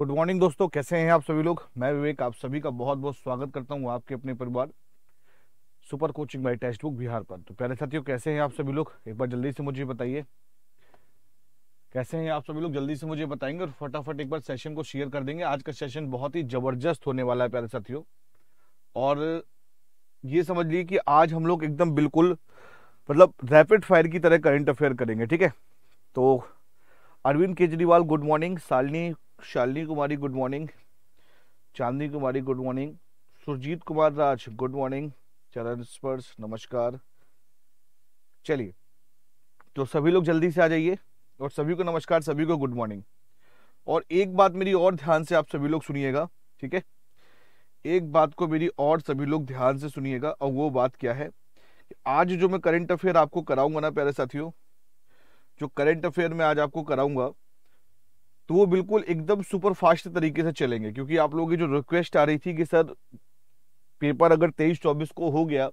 Good morning दोस्तों कैसे हैं आप सभी लोग मैं विवेक आप सभी का बहुत बहुत स्वागत करता हूं आपके अपने परिवार super coaching by text book Bihar पर तो प्यारे साथियों कैसे हैं आप सभी लोग एक बार जल्दी से मुझे बताइए कैसे हैं आप सभी लोग जल्दी से मुझे बताएंगे और फटाफट एक बार सेशन को शेयर कर देंगे आज का सेशन बहुत ही जबरदस्त होने वाला है प्यारे साथियों और ये समझ लीजिए कि आज हम लोग एकदम बिल्कुल मतलब रैपिड फायर की तरह करंट अफेयर करेंगे ठीक है तो अरविंद केजरीवाल गुड मॉर्निंग सालनी Shalini Kumari good morning Chandni Kumari good morning Surjit Kumar Raj good morning चरण स्पर्श नमस्कार चलिए तो सभी लोग जल्दी से आ जाइए और सभी को नमस्कार सभी को गुड मॉर्निंग और एक बात मेरी और ध्यान से आप सभी लोग सुनिएगा ठीक है एक बात को मेरी और सभी लोग ध्यान से सुनिएगा और वो बात क्या है आज जो मैं करंट अफेयर आपको कराऊंगा ना प्यारे साथियों जो करंट अफेयर में आज आपको कराऊंगा तो वो बिल्कुल एकदम सुपर फास्ट तरीके से चलेंगे क्योंकि आप लोगों की जो रिक्वेस्ट आ रही थी कि सर पेपर अगर तेईस चौबीस को हो गया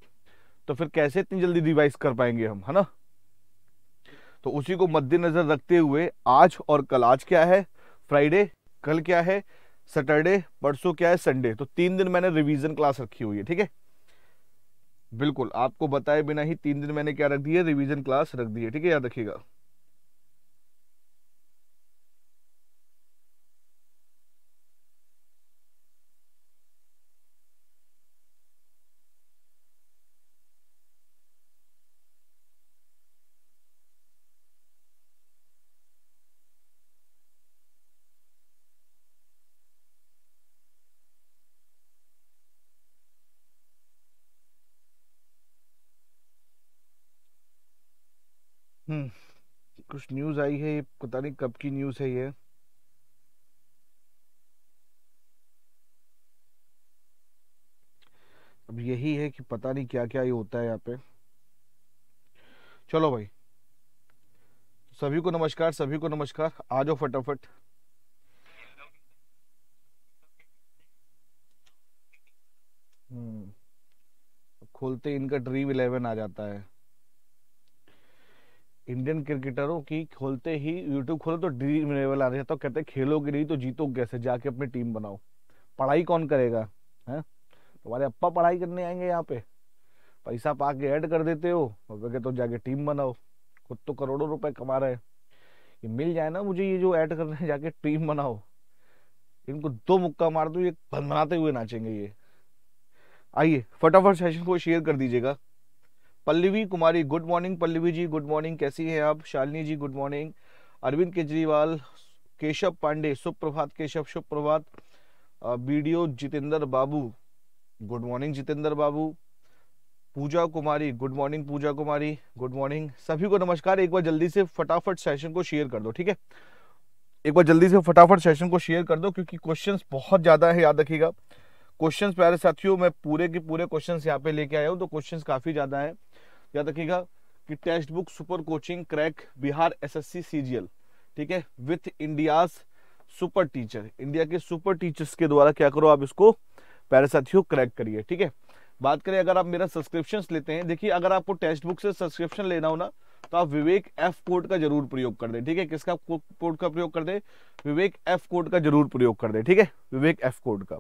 तो फिर कैसे इतनी जल्दी रिवाइज कर पाएंगे हम है ना तो उसी को मद्देनजर रखते हुए आज और कल आज क्या है फ्राइडे कल क्या है सैटरडे परसों क्या है संडे तो तीन दिन मैंने रिवीजन क्लास रखी हुई है ठीक है बिल्कुल आपको बताए बिना ही तीन दिन मैंने क्या रख दिया है रिवीजन क्लास रख दी है ठीक है याद रखिएगा कुछ न्यूज़ आई है ये पता नहीं कब की न्यूज़ है ये अब यही है कि पता नहीं क्या क्या ये होता है यहाँ पे चलो भाई सभी को नमस्कार सभी को नमस्कार आ जाओ फटाफट हम्म। खोलते इनका ड्रीम इलेवन आ जाता है इंडियन क्रिकेटरों की खोलते ही यूट्यूब खोलो तो ड्रीम लेवल आ रही है तो कहते हैं खेलोगे नहीं तो जीतो कैसे जाके अपनी टीम बनाओ पढ़ाई कौन करेगा है तुम्हारे अप्पा पढ़ाई करने आएंगे यहाँ पे पैसा पा के ऐड कर देते हो कहते तो जाके टीम बनाओ खुद तो करोड़ों रुपए कमा रहे ये मिल जाए ना मुझे ये जो ऐड कर रहे हैं जाके टीम बनाओ इनको दो मुक्का मार दो ये बनाते हुए नाचेंगे ये आइए फटाफट सेशन को शेयर कर दीजिएगा Pallavi Kumari good morning Pallavi ji good morning कैसी हैं आप शालिनी जी गुड मॉर्निंग अरविंद केजरीवाल केशव पांडे सुप्रभात केशव शुभ प्रभात BDO Jitendra Babu good morning Jitendra Babu Puja Kumari good morning Puja Kumari good morning सभी को नमस्कार एक बार जल्दी से फटाफट सेशन को शेयर कर दो ठीक है एक बार जल्दी से फटाफट सेशन को शेयर कर दो क्योंकि क्वेश्चंस बहुत ज़्यादा है याद रखिएगा क्वेश्चंस प्यारे साथियों मैं पूरे के पूरे क्वेश्चंस यहाँ पे लेके आया हूँ तो क्वेश्चंस काफ़ी ज़्यादा है याद रखिएगा कि text book super coaching crack Bihar SSC CGL ठीक है with India super teacher India के सुपर टीचर्स के द्वारा क्या करो आप इसको पहले साथियों क्रैक करिए ठीक है बात करें अगर आप मेरा सब्सक्रिप्शन लेते हैं देखिए अगर आपको टेक्स्ट बुक से सब्सक्रिप्शन लेना हो ना तो आप विवेक एफ कोड का जरूर प्रयोग कर दे ठीक है किसका कोड का प्रयोग कर दे विवेक एफ कोड का जरूर प्रयोग कर दे ठीक है विवेक एफ कोड का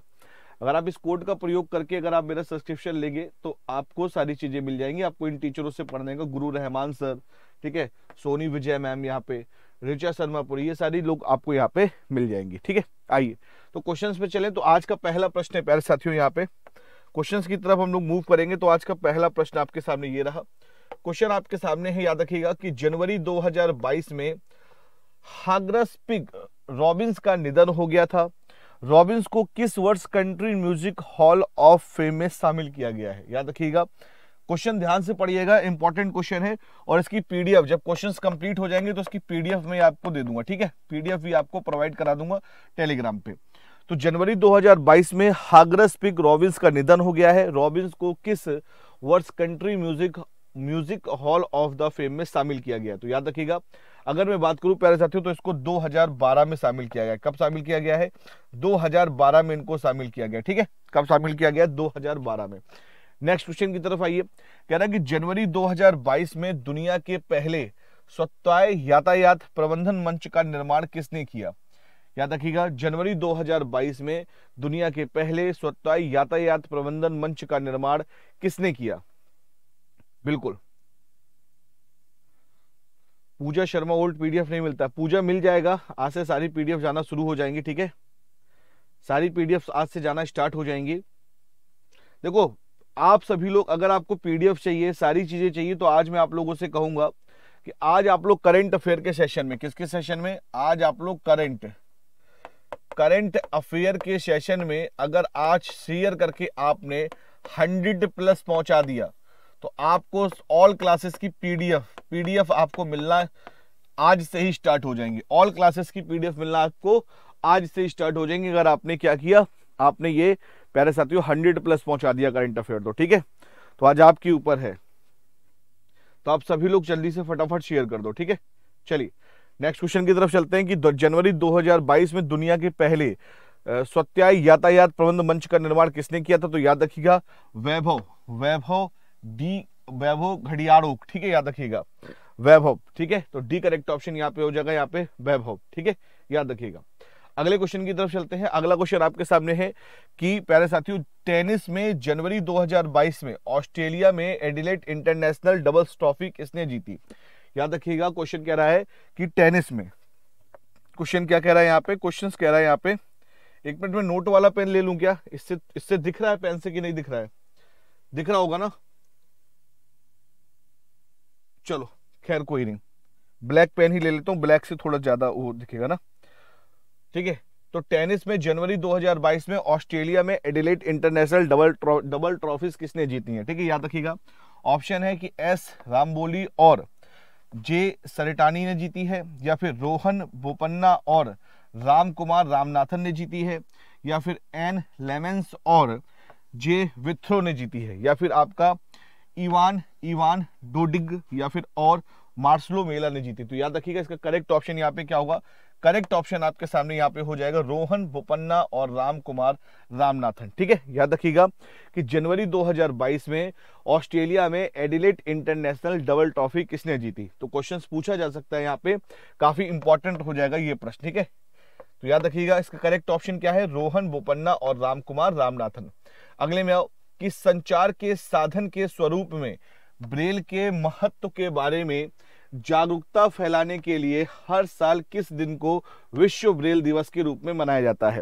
अगर आप इस कोड का प्रयोग करके अगर आप मेरा सब्सक्रिप्शन लेंगे तो आपको सारी चीज़ें मिल जाएंगी आपको इन टीचरों से पढ़ने का गुरु रहमान सर ठीक है सोनी विजय मैम यहाँ पे ऋचा शर्मापुरी ये सारी लोग आपको यहाँ पे मिल जाएंगी ठीक है आइए तो क्वेश्चन पे चले तो आज का पहला प्रश्न है प्यारे साथियों यहाँ पे क्वेश्चन की तरफ हम लोग मूव करेंगे तो आज का पहला प्रश्न आपके सामने ये रहा क्वेश्चन आपके सामने है याद रखिएगा कि जनवरी 2022 में हाग्रस पिग रॉबिन्स का निधन हो गया था रॉबिन्स को किस वर्ष country music hall of fame में शामिल किया गया है याद रखिएगा क्वेश्चन ध्यान से पढ़िएगा इंपॉर्टेंट क्वेश्चन है और इसकी पीडीएफ जब क्वेश्चंस कंप्लीट हो जाएंगे तो इसकी पीडीएफ में आपको दे दूंगा ठीक है पीडीएफ भी आपको प्रोवाइड करा दूंगा टेलीग्राम पे तो जनवरी 2022 में हागरस पिक रॉबिन्स का निधन हो गया है रॉबिन्स को किस वर्ष country music music hall of the fame में शामिल किया गया तो याद रखिएगा अगर मैं बात करूं प्यारे साथियों तो इसको 2012 में शामिल किया गया कब शामिल किया गया है 2012 में इनको शामिल किया गया ठीक है कब शामिल किया गया 2012 में नेक्स्ट क्वेश्चन की तरफ आइए कह रहा है कि जनवरी 2022 में दुनिया के पहले स्वताय यातायात प्रबंधन मंच का निर्माण किसने किया याद रखिएगा जनवरी 2022 में दुनिया के पहले स्वताय यातायात प्रबंधन मंच का निर्माण किसने किया बिल्कुल पूजा शर्मा ओल्ड पीडीएफ नहीं मिलता पूजा मिल जाएगा आज से सारी पीडीएफ जाना शुरू हो जाएंगी ठीक है सारी पीडीएफ आज से जाना स्टार्ट हो जाएंगी देखो आप सभी लोग अगर आपको पीडीएफ चाहिए सारी चीजें चाहिए तो आज मैं आप लोगों से कहूंगा कि आज आप लोग करंट अफेयर के सेशन में किसके सेशन में आज आप लोग करंट करंट अफेयर के सेशन में अगर आज शेयर करके आपने हंड्रेड प्लस पहुंचा दिया तो आपको ऑल क्लासेस की पीडीएफ पीडीएफ आपको मिलना आज से ही स्टार्ट हो जाएंगी ऑल क्लासेस की पीडीएफ मिलना आपको आज से ही स्टार्ट हो जाएंगी अगर आपने क्या किया आपने ये प्यारे साथियों हंड्रेड प्लस पहुंचा दिया करंट अफेयर तो ठीक है तो आज आपके ऊपर है तो आप सभी लोग जल्दी से फटाफट शेयर कर दो ठीक है चलिए नेक्स्ट क्वेश्चन की तरफ चलते हैं कि जनवरी 2022 में दुनिया के पहले स्वत्याय यातायात प्रबंध मंच का निर्माण किसने किया था तो याद रखिएगा वैभव वैभव डी वैभव घड़ियाड़ों ठीक है याद रखिएगा वैभव ठीक है तो डी करेक्ट ऑप्शन यहाँ पे हो जाएगा यहाँ पे वैभव ठीक है याद रखिएगा अगले क्वेश्चन की तरफ चलते हैं अगला क्वेश्चन आपके सामने है कि प्यारे साथियों टेनिस में जनवरी 2022 में ऑस्ट्रेलिया में एडिलेट इंटरनेशनल डबल्स ट्रॉफी किसने जीती याद रखिएगा क्वेश्चन कह रहा है कि टेनिस में क्वेश्चन क्या कह रहा है यहाँ पे क्वेश्चन कह रहा है यहाँ पे एक मिनट में नोट वाला पेन ले लू क्या इससे इससे दिख रहा है पेन से कि नहीं दिख रहा है दिख रहा होगा ना चलो खैर कोई नहीं ब्लैक पेन ही ले लेता हूँ ब्लैक से थोड़ा ज़्यादा वो दिखेगा ना ठीक है तो टेनिस में जनवरी 2022 में ऑस्ट्रेलिया में Adelaide international double double trophies किसने जीती है ठीक है याद रखिएगा ऑप्शन है कि एस रामबोली और जे सरिटानी ने जीती है या फिर रोहन बोपन्ना और राम कुमार रामनाथन ने जीती है या फिर एन लेमेंस और जे विथ्रो ने जीती है या फिर आपका इवान इवान डोडिग या फिर और मार्सलो मेला ने जीती तो याद रखिएगा इसका करेक्ट ऑप्शन यहाँ पे क्या होगा करेक्ट ऑप्शन आपके सामने यहाँ पे हो जाएगा रोहन बोपन्ना और राम कुमार रामनाथन ठीक है याद रखिएगा कि जनवरी 2022 में ऑस्ट्रेलिया में एडिलेट इंटरनेशनल डबल ट्रॉफी किसने जीती तो क्वेश्चन पूछा जा सकता है यहाँ पे काफी इंपॉर्टेंट हो जाएगा ये प्रश्न ठीक है तो याद रखिएगा इसका करेक्ट ऑप्शन क्या है रोहन बोपन्ना और राम रामनाथन अगले में आओ कि संचार के साधन के स्वरूप में ब्रेल के महत्व के बारे में जागरूकता फैलाने के लिए हर साल किस दिन को विश्व ब्रेल दिवस के रूप में मनाया जाता है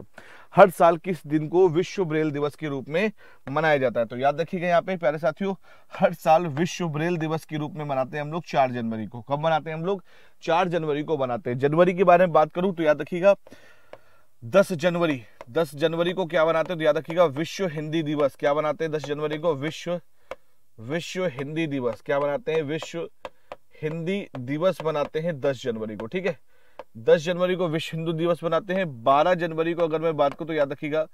हर साल किस दिन को विश्व ब्रेल दिवस के रूप में मनाया जाता है तो याद रखिएगा यहाँ पे प्यारे साथियों हर साल विश्व ब्रेल दिवस के रूप में मनाते हैं हम लोग चार जनवरी को कब मनाते हैं हम लोग चार जनवरी को मनाते हैं जनवरी के बारे में बात करूं तो याद रखिएगा दस जनवरी दस जनवरी को क्या बनाते हैं तो याद रखिएगा विश्व हिंदी दिवस क्या बनाते हैं दस जनवरी को विश्व विश्व हिंदी दिवस क्या बनाते हैं विश्व हिंदी दिवस बनाते हैं दस जनवरी को ठीक है दस जनवरी को विश्व हिंदू दिवस बनाते हैं बारह जनवरी को अगर मैं बात करूं तो याद रखिएगा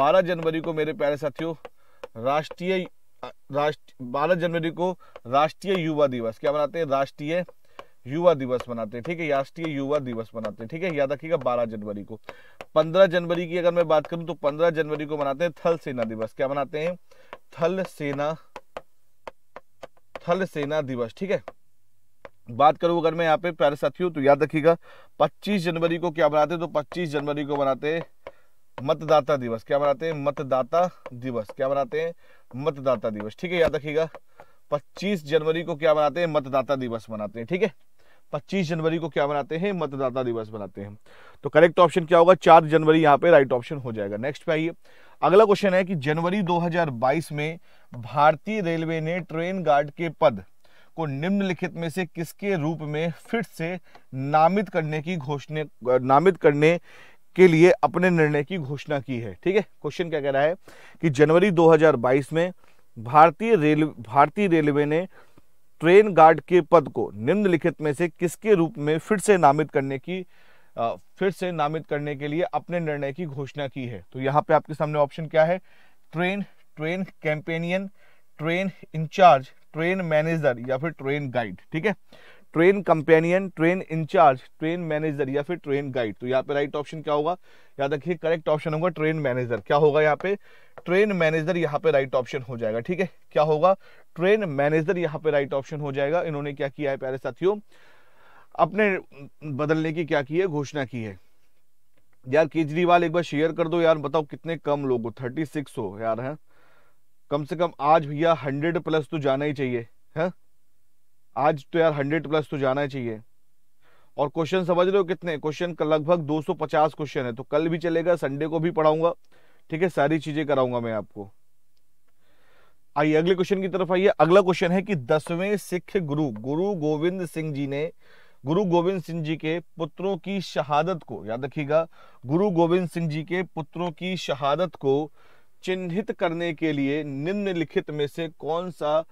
बारह जनवरी को मेरे प्यारे साथियों राष्ट्रीय राष्ट्र बारह जनवरी को राष्ट्रीय युवा दिवस क्या बनाते हैं राष्ट्रीय युवा दिवस मनाते हैं ठीक है राष्ट्रीय युवा दिवस मनाते हैं ठीक है याद रखिएगा बारह जनवरी को पंद्रह जनवरी की अगर मैं बात करूं तो पंद्रह जनवरी को मनाते हैं थल सेना दिवस क्या मनाते हैं थल सेना थल सेना दिवस ठीक है बात करूं अगर मैं यहाँ पे प्यारे साथियों तो याद रखिएगा 25 जनवरी को क्या मनाते हैं तो 25 जनवरी को मनाते हैं मतदाता दिवस क्या मनाते हैं मतदाता दिवस क्या मनाते हैं मतदाता दिवस ठीक है याद रखिएगा 25 जनवरी को क्या मनाते हैं मतदाता दिवस मनाते हैं ठीक है 25 जनवरी को क्या बनाते हैं मतदाता दिवस बनाते हैं तो करेक्ट ऑप्शन क्या होगा चार जनवरी यहाँ पे राइट ऑप्शन हो जाएगा नेक्स्ट पे आइए अगला क्वेश्चन है कि जनवरी 2022 में भारतीय रेलवे ने ट्रेन गार्ड के पद को निम्नलिखित में से किसके रूप में फिर से नामित करने की घोषणा नामित करने के लिए अपने निर्णय की घोषणा की है ठीक है क्वेश्चन क्या कह रहा है कि जनवरी 2022 में भारतीय रेल भारतीय रेलवे ने ट्रेन गार्ड के पद को निम्नलिखित में से किसके रूप में फिर से नामित करने की फिर से नामित करने के लिए अपने निर्णय की घोषणा की है तो यहाँ पे आपके सामने ऑप्शन क्या है train train companion train in-charge train manager या फिर ट्रेन गाइड ठीक है train companion train in-charge train manager या फिर ट्रेन गाइड तो यहाँ पे राइट ऑप्शन क्या होगा याद रखिए करेक्ट ऑप्शन होगा ट्रेन मैनेजर क्या होगा यहाँ पे ट्रेन मैनेजर यहाँ पे राइट ऑप्शन हो जाएगा ठीक है क्या होगा ट्रेन मैनेजर यहाँ पे राइट ऑप्शन हो जाएगा इन्होंने क्या किया है प्यारे साथियों अपने बदलने की क्या की है घोषणा की है यार केजरीवाल एक बार शेयर कर दो यार बताओ कितने कम लोग हो थर्टी सिक्स हो यार है कम से कम आज भैया हंड्रेड प्लस तो जाना ही चाहिए है आज तो यार हंड्रेड प्लस तो जाना चाहिए और क्वेश्चन समझ रहे हो कितने क्वेश्चन लगभग 250 क्वेश्चन है तो कल भी चलेगा संडे को भी पढ़ाऊंगा ठीक है सारी चीजें कराऊंगा मैं आपको आइए अगले क्वेश्चन की तरफ आइए अगला क्वेश्चन है कि दसवें सिख गुरु गुरु गोविंद सिंह जी ने गुरु गोविंद सिंह जी के पुत्रों की शहादत को याद रखिएगा गुरु गोविंद सिंह जी के पुत्रों की शहादत को चिन्हित करने के लिए निम्नलिखित में से कौन सा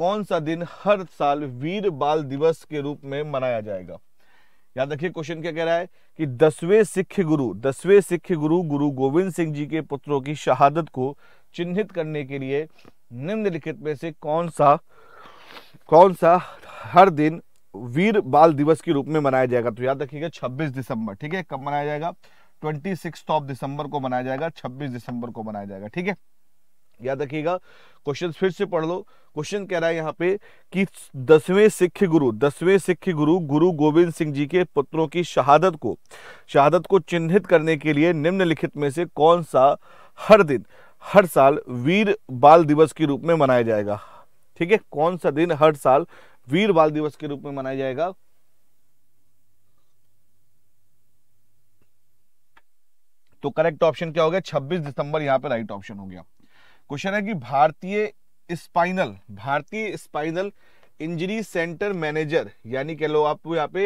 कौन सा दिन हर साल वीर बाल दिवस के रूप में मनाया जाएगा याद रखिए क्वेश्चन क्या कह रहा है कि दसवें सिख गुरु दसवें सिख गुरु गुरु गोविंद सिंह जी के पुत्रों की शहादत को चिन्हित करने के लिए निम्नलिखित में से कौन सा कौन सा हर दिन वीर बाल दिवस के रूप में मनाया जाएगा तो याद रखिएगा 26 दिसंबर ठीक है कब मनाया जाएगा ट्वेंटी सिक्स ऑफ दिसंबर को मनाया जाएगा 26 दिसंबर को मनाया जाएगा ठीक है याद रखिएगा क्वेश्चन फिर से पढ़ लो क्वेश्चन कह रहा है यहाँ पे कि दसवें सिख गुरु दसवें सिख गुरु गुरु गोविंद सिंह जी के पुत्रों की शहादत को शहादत को चिन्हित करने के लिए निम्नलिखित में से कौन सा हर दिन हर साल वीर बाल दिवस के रूप में मनाया जाएगा ठीक है कौन सा दिन हर साल वीर बाल दिवस के रूप में मनाया जाएगा तो करेक्ट ऑप्शन क्या हो गया 26 दिसंबर यहां पे राइट ऑप्शन हो गया क्वेश्चन है कि भारतीय स्पाइनल भारतीय स्पाइनल इंजरी सेंटर मैनेजर यानी कह लो आप यहाँ पे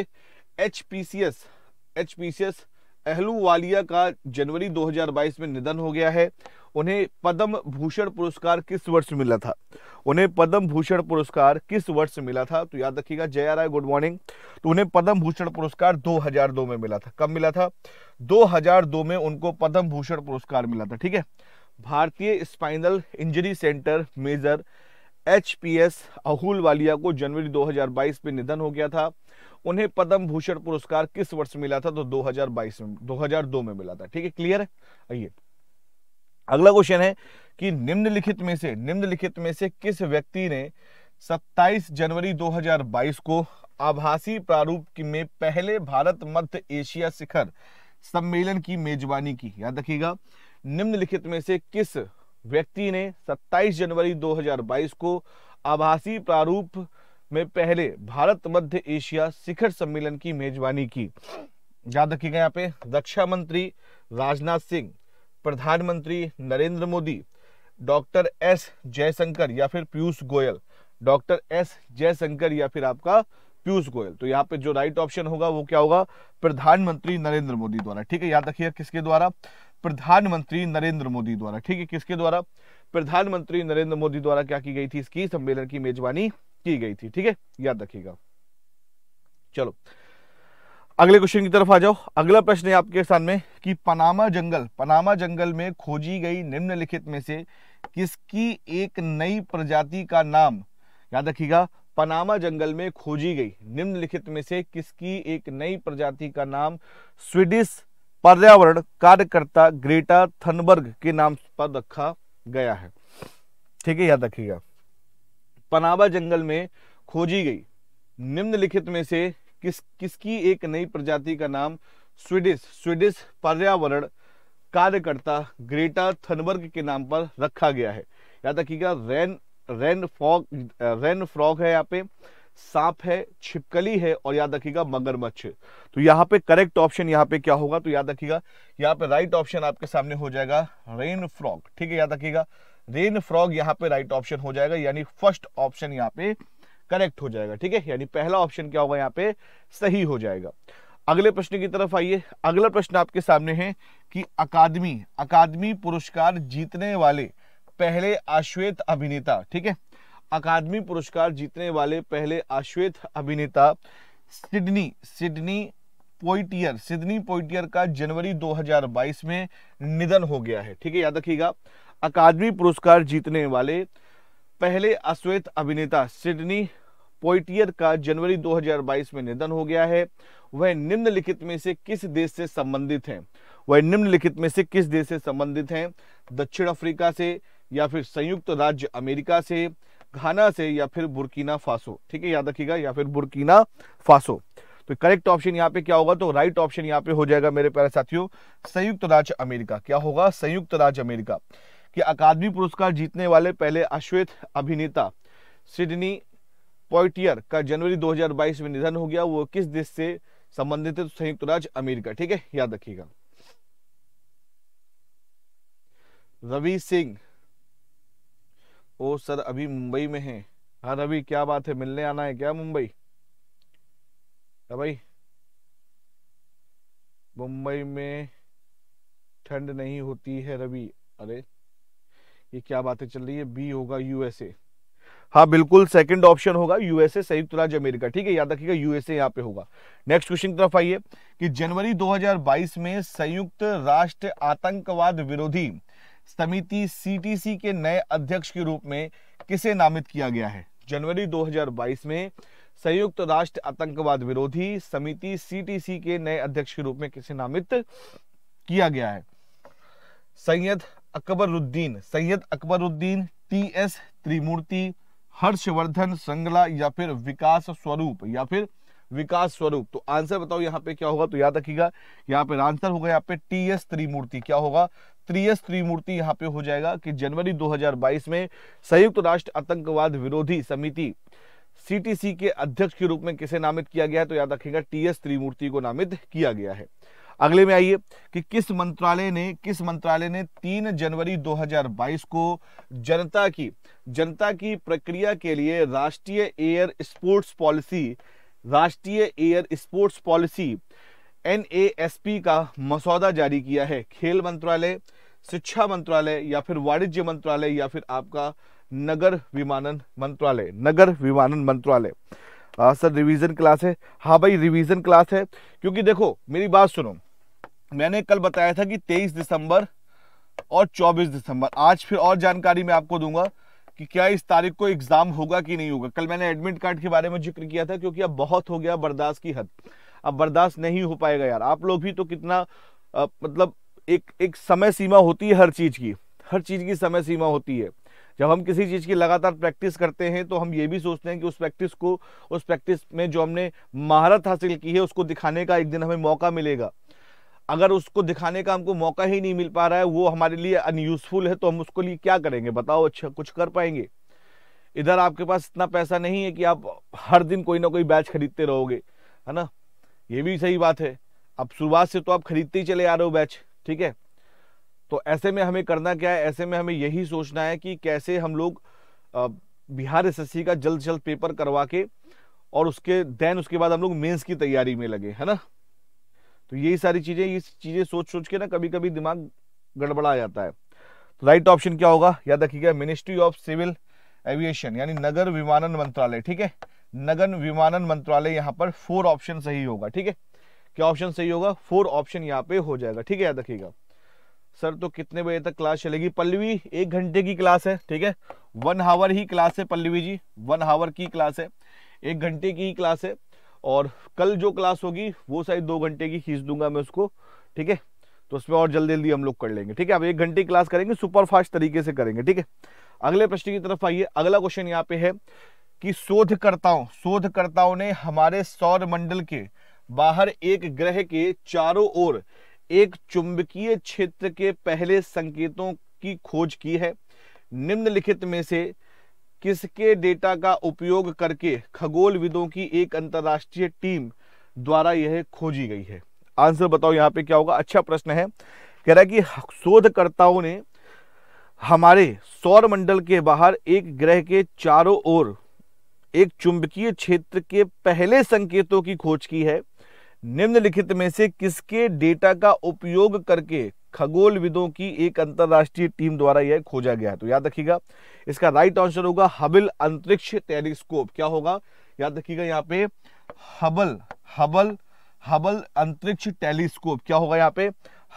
H P C H P C S Ahluwalia का जनवरी 2022 में निधन हो गया है उन्हें पद्म भूषण पुरस्कार किस वर्ष मिला था उन्हें पद्म भूषण पुरस्कार किस वर्ष मिला था तो याद रखिएगा जय राय गुड मॉर्निंग तो उन्हें पद्म भूषण पुरस्कार 2002 में मिला था कब मिला था 2002 में उनको पद्म भूषण पुरस्कार मिला था ठीक है भारतीय spinal injury centre major H P S Ahluwalia को जनवरी 2022 में निधन हो गया था उन्हें पद्म भूषण पुरस्कार किस वर्ष मिला था तो 2022 में 2002 में मिला था ठीक है क्लियर है आइए अगला क्वेश्चन है कि निम्नलिखित में से निम्नलिखित में से किस व्यक्ति ने 27 जनवरी 2022 को आभासी प्रारूप में पहले भारत मध्य एशिया शिखर सम्मेलन की मेजबानी की याद रखिएगा निम्नलिखित में से किस व्यक्ति ने 27 जनवरी 2022 को आभासी प्रारूप में पहले भारत मध्य एशिया शिखर सम्मेलन की मेजबानी की याद रखिएगा यहाँ पे रक्षा मंत्री राजनाथ सिंह प्रधानमंत्री नरेंद्र मोदी डॉक्टर एस जयशंकर या फिर पीयूष गोयल डॉक्टर एस जयशंकर या फिर आपका पीयूष गोयल तो यहाँ पे जो राइट ऑप्शन होगा वो क्या होगा प्रधानमंत्री नरेंद्र मोदी द्वारा ठीक है याद रखिएगा किसके द्वारा प्रधानमंत्री नरेंद्र मोदी द्वारा ठीक है किसके द्वारा प्रधानमंत्री नरेंद्र मोदी द्वारा क्या की गई थी इसकी सम्मेलन की मेजबानी की गई थी ठीक है याद रखिएगा चलो अगले क्वेश्चन की तरफ आ जाओ अगला प्रश्न है आपके सामने कि पनामा जंगल पनामा जंगल में खोजी गई निम्नलिखित में से किसकी एक नई प्रजाति का नाम याद रखिएगा पनामा जंगल में खोजी गई निम्नलिखित में से किसकी एक नई प्रजाति का नाम स्वीडिश पर्यावरण कार्यकर्ता ग्रेटा थनबर्ग के नाम पर रखा गया है ठीक है याद रखिएगा पनाबा जंगल में खोजी गई निम्नलिखित में से किस किसकी एक नई प्रजाति का नाम स्वीडिश स्वीडिश पर्यावरण कार्यकर्ता ग्रेटा थनबर्ग के नाम पर रखा गया है याद रखिएगा rain rain fog rain frog है यहाँ पे सांप है छिपकली है और याद रखिएगा मगरमच्छ तो यहाँ पे करेक्ट ऑप्शन यहाँ पे क्या होगा तो याद रखिएगा यहाँ पे राइट ऑप्शन आपके सामने हो जाएगा रेन फ्रॉग ठीक है याद रखिएगा रेन फ्रॉग यहाँ पे राइट ऑप्शन हो जाएगा यानी फर्स्ट ऑप्शन यहाँ पे करेक्ट हो जाएगा ठीक है यानी पहला ऑप्शन क्या होगा यहाँ पे सही हो जाएगा अगले प्रश्न की तरफ आइए अगला प्रश्न आपके सामने है कि अकादमी अकादमी पुरस्कार जीतने वाले पहले अश्वेत अभिनेता ठीक है अकादमी पुरस्कार जीतने वाले पहले अश्वेत अभिनेता Sidney Sidney Poitier Sidney Poitier का जनवरी 2022 में निधन हो गया है ठीक है याद रखिएगा अकादमी पुरस्कार जीतने वाले पहले अश्वेत अभिनेता सिडनी पोइटियर का जनवरी 2022 में निधन हो गया है वह निम्नलिखित में से किस देश से संबंधित हैं वह निम्नलिखित में से किस देश से संबंधित हैं दक्षिण अफ्रीका से या फिर संयुक्त राज्य अमेरिका से घाना से या फिर बुरकीना फासो ठीक है याद रखिएगा या फिर बुरकीना फासो तो करेक्ट ऑप्शन यहाँ पे क्या होगा तो राइट ऑप्शन यहाँ पे हो जाएगा मेरे प्यारे साथियों संयुक्त राज्य अमेरिका क्या होगा संयुक्त राज्य अमेरिका कि अकादमी पुरस्कार जीतने वाले पहले अश्वेत अभिनेता सिडनी पॉइटियर का जनवरी 2022 में निधन हो गया वो किस देश से संबंधित है तो संयुक्त राज्य अमेरिका ठीक है याद रखिएगा रवि सिंह ओ सर अभी मुंबई में है हाँ रवि क्या बात है मिलने आना है क्या मुंबई भाई मुंबई में ठंड नहीं होती है रवि अरे ये क्या बातें चल रही है बी होगा यूएसए हाँ बिल्कुल सेकंड ऑप्शन होगा यूएसए संयुक्त राज्य अमेरिका ठीक है याद रखिएगा यूएसए यहाँ पे होगा नेक्स्ट क्वेश्चन की तरफ आइए कि जनवरी 2022 में संयुक्त राष्ट्र आतंकवाद विरोधी समिति सीटीसी के नए अध्यक्ष के रूप में किसे नामित किया गया है जनवरी 2022 में संयुक्त राष्ट्र आतंकवाद विरोधी समिति सीटीसी के नए अध्यक्ष के रूप में किसे नामित किया गया है सैयद अकबरुद्दीन सैयद अकबरुद्दीन टी एस त्रिमूर्ति हर्षवर्धन संगला या फिर विकास स्वरूप या फिर विकास स्वरूप तो आंसर बताओ यहाँ पे क्या होगा तो याद रखिएगा यहाँ पे आंसर होगा यहाँ पे टी एस त्रिमूर्ति क्या होगा त्रियस त्रिमूर्ति यहाँ पे हो जाएगा कि जनवरी 2022 में संयुक्त राष्ट्र आतंकवाद विरोधी समिति सीटीसी के अध्यक्ष के रूप में किसे नामित किया गया है तो याद रखेगा टी एस त्रिमूर्ति को नामित किया गया है अगले में आइए कि किस मंत्रालय ने किस मंत्रालय ने 3 जनवरी 2022 को जनता की जनता की प्रक्रिया के लिए राष्ट्रीय एयर स्पोर्ट्स पॉलिसी राष्ट्रीय एयर स्पोर्ट्स पॉलिसी एनएएसपी का मसौदा जारी किया है खेल मंत्रालय शिक्षा मंत्रालय या फिर वाणिज्य मंत्रालय या फिर आपका नगर विमानन मंत्रालय नगर विमानन मंत्रालय सर रिवीजन क्लास है हाँ भाई रिवीजन क्लास है क्योंकि देखो मेरी बात सुनो मैंने कल बताया था कि 23 दिसंबर और 24 दिसंबर आज फिर और जानकारी मैं आपको दूंगा कि क्या इस तारीख को एग्जाम होगा कि नहीं होगा कल मैंने एडमिट कार्ड के बारे में जिक्र किया था क्योंकि अब बहुत हो गया बर्दाश्त की हद अब बर्दाश्त नहीं हो पाएगा यार आप लोग भी तो कितना आ, मतलब एक एक समय सीमा होती है हर चीज़ की हर चीज़ की समय सीमा होती है जब हम किसी चीज़ की लगातार प्रैक्टिस करते हैं तो हम ये भी सोचते हैं कि उस प्रैक्टिस को उस प्रैक्टिस में जो हमने महारत हासिल की है उसको दिखाने का एक दिन हमें मौका मिलेगा अगर उसको दिखाने का हमको मौका ही नहीं मिल पा रहा है वो हमारे लिए अनयूजफुल है तो हम उसको लिए क्या करेंगे बताओ अच्छा कुछ कर पाएंगे इधर आपके पास इतना पैसा नहीं है कि आप हर दिन कोई ना कोई बैच खरीदते रहोगे है ना ये भी सही बात है अब शुरुआत से तो आप खरीदते ही चले आ रहे हो बैच ठीक है तो ऐसे में हमें करना क्या है ऐसे में हमें यही सोचना है कि कैसे हम लोग बिहार एस का जल्द जल्द पेपर करवा के और उसके देन उसके बाद हम लोग मेन्स की तैयारी में लगे है ना तो यही सारी चीज़ें ये चीज़ें सोच सोच के ना कभी कभी दिमाग गड़बड़ा जाता है तो राइट ऑप्शन क्या होगा याद रखिएगा मिनिस्ट्री ऑफ सिविल एविएशन यानी नगर विमानन मंत्रालय ठीक है नगन विमानन मंत्रालय यहाँ पर फोर ऑप्शन सही होगा ठीक है क्या ऑप्शन सही होगा फोर ऑप्शन यहाँ पे हो जाएगा ठीक है याद रखिएगा सर तो कितने बजे तक क्लास चलेगी पल्लवी एक घंटे की क्लास है ठीक है वन हावर ही क्लास है पल्लवी जी वन हावर की क्लास है एक घंटे की ही क्लास है और कल जो क्लास होगी वो शायद दो घंटे की खींच दूंगा मैं उसको ठीक है तो उसमें और जल्दी जल्दी हम लोग कर लेंगे ठीक है अब एक घंटे की क्लास करेंगे सुपरफास्ट तरीके से करेंगे ठीक है अगले प्रश्न की तरफ आइए अगला क्वेश्चन यहाँ पे है कि शोधकर्ताओं शोधकर्ताओं ने हमारे सौर मंडल के बाहर एक ग्रह के चारों ओर एक चुंबकीय क्षेत्र के पहले संकेतों की खोज की है निम्नलिखित में से किसके डेटा का उपयोग करके खगोलविदों की एक अंतर्राष्ट्रीय टीम द्वारा यह खोजी गई है आंसर बताओ यहाँ पे क्या होगा अच्छा प्रश्न है कह रहा है कि शोधकर्ताओं ने हमारे सौर मंडल के बाहर एक ग्रह के चारों ओर एक चुंबकीय क्षेत्र के पहले संकेतों की खोज की है निम्नलिखित में से किसके डेटा का उपयोग करके खगोलविदों की एक अंतरराष्ट्रीय टीम द्वारा यह खोजा गया है तो याद रखिएगा इसका राइट आंसर होगा हबल अंतरिक्ष टेलीस्कोप क्या होगा याद रखिएगा यहाँ पे हबल हबल हबल अंतरिक्ष टेलीस्कोप क्या होगा यहाँ पे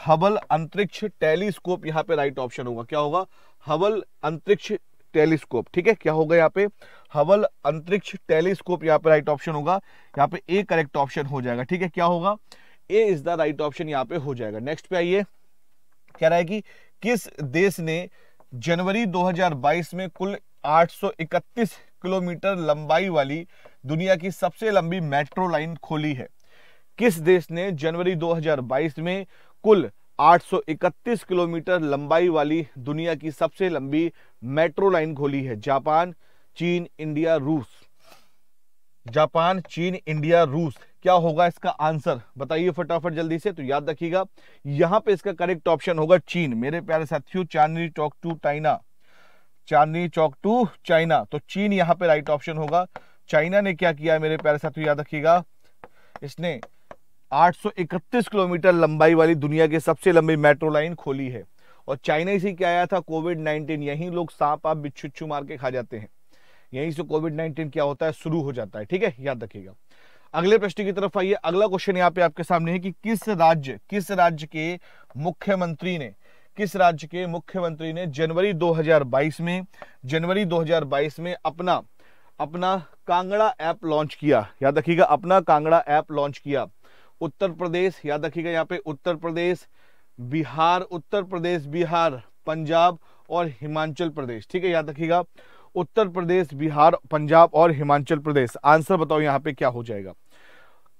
हबल अंतरिक्ष टेलीस्कोप यहाँ पे राइट ऑप्शन होगा क्या होगा हबल अंतरिक्ष टेलीस्कोप ठीक है क्या होगा यहाँ पे हवल अंतरिक्ष टेलीस्कोप यहाँ पे राइट ऑप्शन होगा यहाँ पे ए करेक्ट ऑप्शन हो जाएगा ठीक है क्या होगा A is the right option यहाँ पे हो जाएगा नेक्स्ट पे आइए कह रहा है कि किस देश ने जनवरी 2022 में कुल 831 किलोमीटर लंबाई वाली दुनिया की सबसे लंबी मेट्रो लाइन खोली है किस देश ने जनवरी 2022 में कुल 831 किलोमीटर लंबाई वाली दुनिया की सबसे लंबी मेट्रो लाइन खोली है जापान चीन इंडिया रूस जापान चीन इंडिया रूस क्या होगा इसका आंसर बताइए फटाफट जल्दी से तो याद रखिएगा यहां पे इसका करेक्ट ऑप्शन होगा चीन मेरे प्यारे साथियों Chandni Chowk to China Chandni Chowk to China तो चीन यहां पे राइट ऑप्शन होगा चाइना ने क्या किया मेरे प्यारे साथियों याद रखिएगा इसने 831 किलोमीटर लंबाई वाली दुनिया की सबसे लंबी मेट्रो लाइन खोली है और चाइना से क्या आया था कोविड नाइनटीन यही लोग सांप आप बिच्छुच्छू मार के खा जाते हैं यहीं से कोविड नाइन्टीन क्या होता है शुरू हो जाता है ठीक है याद रखिएगा अगले प्रश्न की तरफ आइए अगला क्वेश्चन यहाँ पे आपके सामने है कि किस राज्य किस राज्य के मुख्यमंत्री ने किस राज्य के मुख्यमंत्री ने जनवरी 2022 में जनवरी 2022 में अपना अपना कांगड़ा ऐप लॉन्च किया याद रखिएगा अपना कांगड़ा ऐप लॉन्च किया उत्तर प्रदेश याद रखिएगा यहाँ पे उत्तर प्रदेश बिहार उत्तर प्रदेश बिहार पंजाब और हिमाचल प्रदेश ठीक है याद रखिएगा उत्तर प्रदेश बिहार पंजाब और हिमाचल प्रदेश आंसर बताओ यहाँ पे क्या हो जाएगा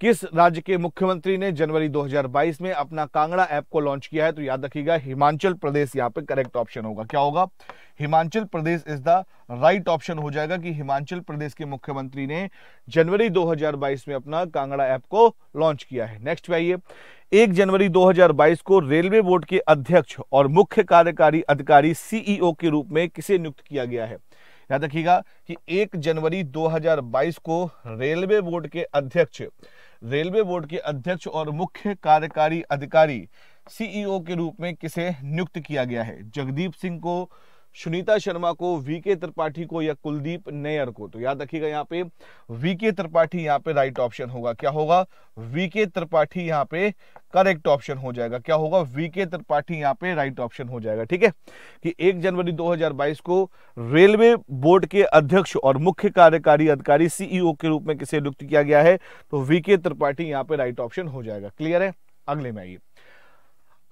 किस राज्य के मुख्यमंत्री ने जनवरी 2022 में अपना कांगड़ा ऐप को लॉन्च किया है तो याद रखिएगा हिमाचल प्रदेश यहाँ पे करेक्ट ऑप्शन होगा क्या होगा Himachal Pradesh is the right option हो जाएगा कि हिमाचल प्रदेश के मुख्यमंत्री ने जनवरी 2022 में अपना कांगड़ा ऐप को लॉन्च किया है नेक्स्ट आइए एक जनवरी 2022 को रेलवे बोर्ड के अध्यक्ष और मुख्य कार्यकारी अधिकारी सीईओ e के रूप में किसे नियुक्त किया गया है याद रखिएगा कि 1 जनवरी 2022 को रेलवे बोर्ड के अध्यक्ष रेलवे बोर्ड के अध्यक्ष और मुख्य कार्यकारी अधिकारी सीईओ के रूप में किसे नियुक्त किया गया है जगदीप सिंह को सुनीता शर्मा को वीके त्रिपाठी को या कुलदीप नैयर को तो याद रखिएगा यहाँ पे वीके त्रिपाठी यहाँ पे राइट ऑप्शन होगा क्या होगा वीके त्रिपाठी यहाँ पे करेक्ट ऑप्शन हो जाएगा क्या होगा वीके त्रिपाठी यहाँ पे राइट ऑप्शन हो जाएगा ठीक है कि एक जनवरी 2022 को रेलवे बोर्ड के अध्यक्ष और मुख्य कार्यकारी अधिकारी सीईओ e के रूप में किसे नियुक्त किया गया है तो वीके त्रिपाठी यहाँ पे राइट ऑप्शन हो जाएगा क्लियर है अगले में आइए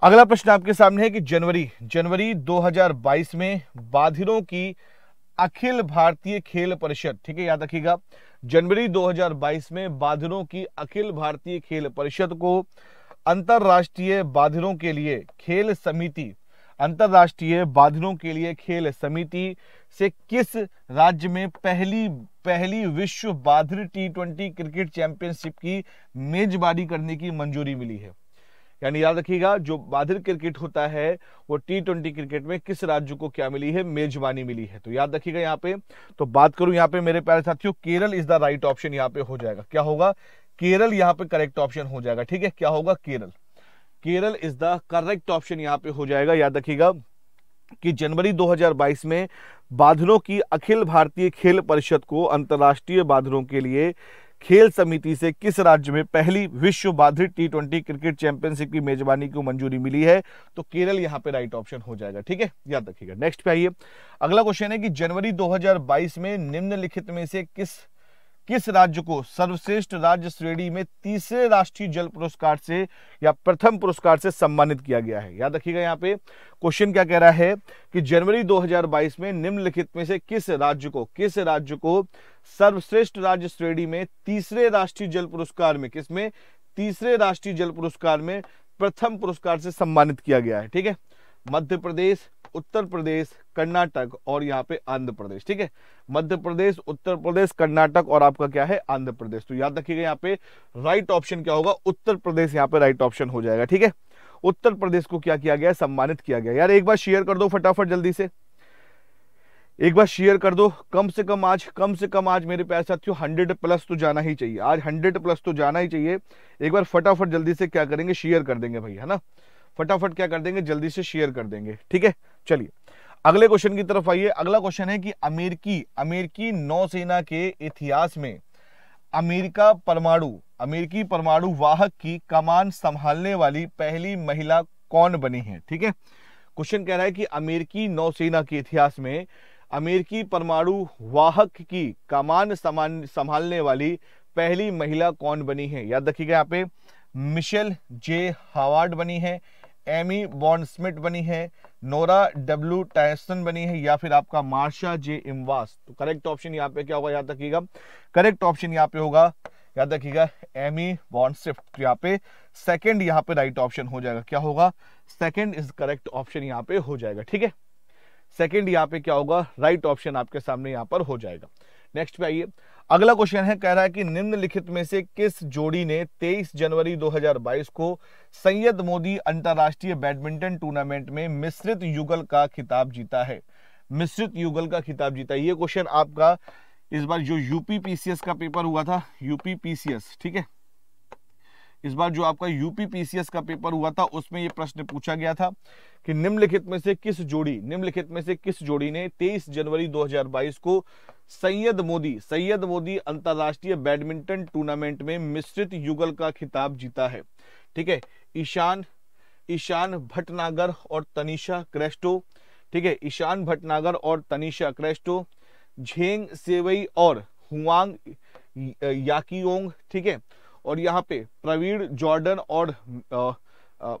अगला प्रश्न आपके सामने है कि जनवरी जनवरी 2022 में बाधिरों की अखिल भारतीय खेल परिषद ठीक है याद रखिएगा जनवरी 2022 में बाधिरों की अखिल भारतीय खेल परिषद को अंतरराष्ट्रीय बाधिरों के लिए खेल समिति अंतर्राष्ट्रीय बाधिरों के लिए खेल समिति से किस राज्य में पहली पहली विश्व बाधिर टी क्रिकेट चैंपियनशिप की मेजबानी करने की मंजूरी मिली है यानी याद रखिएगा जो बाधिर क्रिकेट होता है वो टी ट्वेंटी क्रिकेट में किस राज्य को क्या मिली है मेजबानी मिली है तो याद रखिएगा यहाँ पे तो बात करूं यहाँ पे मेरे प्यारे साथियों Kerala is the right option यहाँ पे हो जाएगा क्या होगा केरल यहाँ पे करेक्ट ऑप्शन हो जाएगा ठीक है क्या होगा Kerala Kerala is the correct option यहाँ पे हो जाएगा याद रखिएगा कि जनवरी 2022 में बाधनों की अखिल भारतीय खेल परिषद को अंतर्राष्ट्रीय बाधनों के लिए खेल समिति से किस राज्य में पहली विश्व बाधित टी ट्वेंटी क्रिकेट चैंपियनशिप की मेजबानी को मंजूरी मिली है तो केरल यहाँ पे राइट ऑप्शन हो जाएगा ठीक है याद रखिएगा नेक्स्ट पे आइए अगला क्वेश्चन है कि जनवरी 2022 में निम्नलिखित में से किस किस राज्य को सर्वश्रेष्ठ राज्य श्रेणी में तीसरे राष्ट्रीय जल पुरस्कार से या प्रथम पुरस्कार से सम्मानित किया गया है याद रखिएगा यहाँ पे क्वेश्चन क्या कह रहा है कि जनवरी 2022 में निम्नलिखित में से किस राज्य को किस राज्य को सर्वश्रेष्ठ राज्य श्रेणी में तीसरे राष्ट्रीय जल पुरस्कार में किसमें तीसरे राष्ट्रीय जल पुरस्कार में प्रथम पुरस्कार से सम्मानित किया गया है ठीक है मध्य प्रदेश उत्तर प्रदेश कर्नाटक और यहाँ पे आंध्र प्रदेश ठीक है मध्य प्रदेश उत्तर प्रदेश कर्नाटक और आपका क्या है आंध्र प्रदेश तो याद रखिएगा यहाँ पे राइट ऑप्शन क्या होगा उत्तर प्रदेश यहाँ पे राइट ऑप्शन हो जाएगा ठीक है उत्तर प्रदेश को क्या किया गया सम्मानित किया गया यार एक बार शेयर कर दो फटाफट जल्दी से एक बार शेयर कर दो कम से कम आज कम से कम आज मेरे प्यारे साथियों हंड्रेड प्लस तो जाना ही चाहिए आज हंड्रेड प्लस तो जाना ही चाहिए एक बार फटाफट जल्दी से क्या करेंगे शेयर कर देंगे भाई है ना फटाफट क्या कर देंगे जल्दी से शेयर कर देंगे ठीक है चलिए अगले क्वेश्चन की तरफ आइए अगला क्वेश्चन है कि अमेरिकी अमेरिकी नौसेना के इतिहास में अमेरिका परमाणु अमेरिकी परमाणु वाहक की कमान संभालने वाली पहली महिला कौन बनी है ठीक है क्वेश्चन कह रहा है कि अमेरिकी नौसेना के इतिहास में अमेरिकी परमाणु वाहक की कमान संभालने वाली पहली महिला कौन बनी है याद रखिएगा यहाँ पे मिशेल जे हावार्ड बनी है एमी बॉन्ड बनी है नोरा डब्ल्यू टायसन बनी है या फिर आपका मार्शा जे इमवास तो करेक्ट ऑप्शन यहाँ पे क्या होगा याद रखिएगा करेक्ट ऑप्शन यहाँ पे होगा याद रखिएगा एमी वॉन्सिफ्ट तो यहाँ पे सेकंड यहाँ पे राइट ऑप्शन हो जाएगा क्या होगा सेकंड इज करेक्ट ऑप्शन यहाँ पे हो जाएगा ठीक है सेकंड यहाँ पे क्या होगा राइट right ऑप्शन आपके सामने यहाँ पर हो जाएगा नेक्स्ट पे आइए अगला क्वेश्चन है कह रहा है कि निम्नलिखित में से किस जोड़ी ने 23 जनवरी 2022 को सैयद मोदी अंतर्राष्ट्रीय बैडमिंटन टूर्नामेंट में मिश्रित युगल का खिताब जीता है मिश्रित युगल का खिताब जीता ये क्वेश्चन आपका इस बार जो यूपी पीसीएस का पेपर हुआ था यूपी पीसीएस ठीक है इस बार जो आपका यूपी पीसीएस का पेपर हुआ था उसमें यह प्रश्न पूछा गया था कि निम्नलिखित में से किस जोड़ी निम्नलिखित में से किस जोड़ी ने 23 जनवरी 2022 को सैयद मोदी सैयद मोदी अंतर्राष्ट्रीय बैडमिंटन टूर्नामेंट में मिश्रित युगल का खिताब जीता है ठीक है ईशान ईशान भटनागर और तनिषा क्रेस्टो ठीक है ईशान भटनागर और तनिषा क्रेस्टो झेंग सेवई और हुआंग याकिंग ठीक है और यहाँ पे प्रवीण जॉर्डन और आ, आ,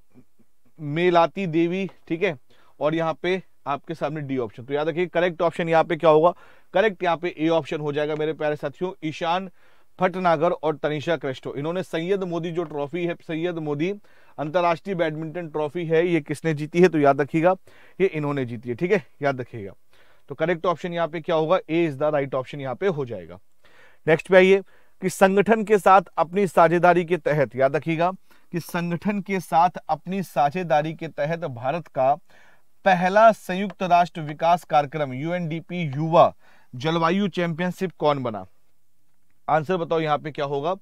मेलाती देवी ठीक है और यहाँ पे आपके सामने डी ऑप्शन तो याद रखिए करेक्ट ऑप्शन यहाँ पे क्या होगा करेक्ट यहाँ पे ए ऑप्शन हो जाएगा मेरे प्यारे साथियों ईशान फटनागर और तनिषा क्रेस्टो इन्होंने सैयद मोदी जो ट्रॉफी है सैयद मोदी अंतर्राष्ट्रीय बैडमिंटन ट्रॉफी है ये किसने जीती है तो याद रखिएगा ये इन्होंने जीती है ठीक है याद रखिएगा तो करेक्ट ऑप्शन यहाँ पे क्या होगा A is the right option यहाँ पे हो जाएगा नेक्स्ट पे आइए कि संगठन के साथ अपनी साझेदारी के तहत याद रखिएगा कि संगठन के साथ अपनी साझेदारी के तहत भारत का पहला संयुक्त राष्ट्र विकास कार्यक्रम यूएनडीपी युवा जलवायु चैंपियनशिप कौन बना आंसर बताओ यहाँ पे क्या होगा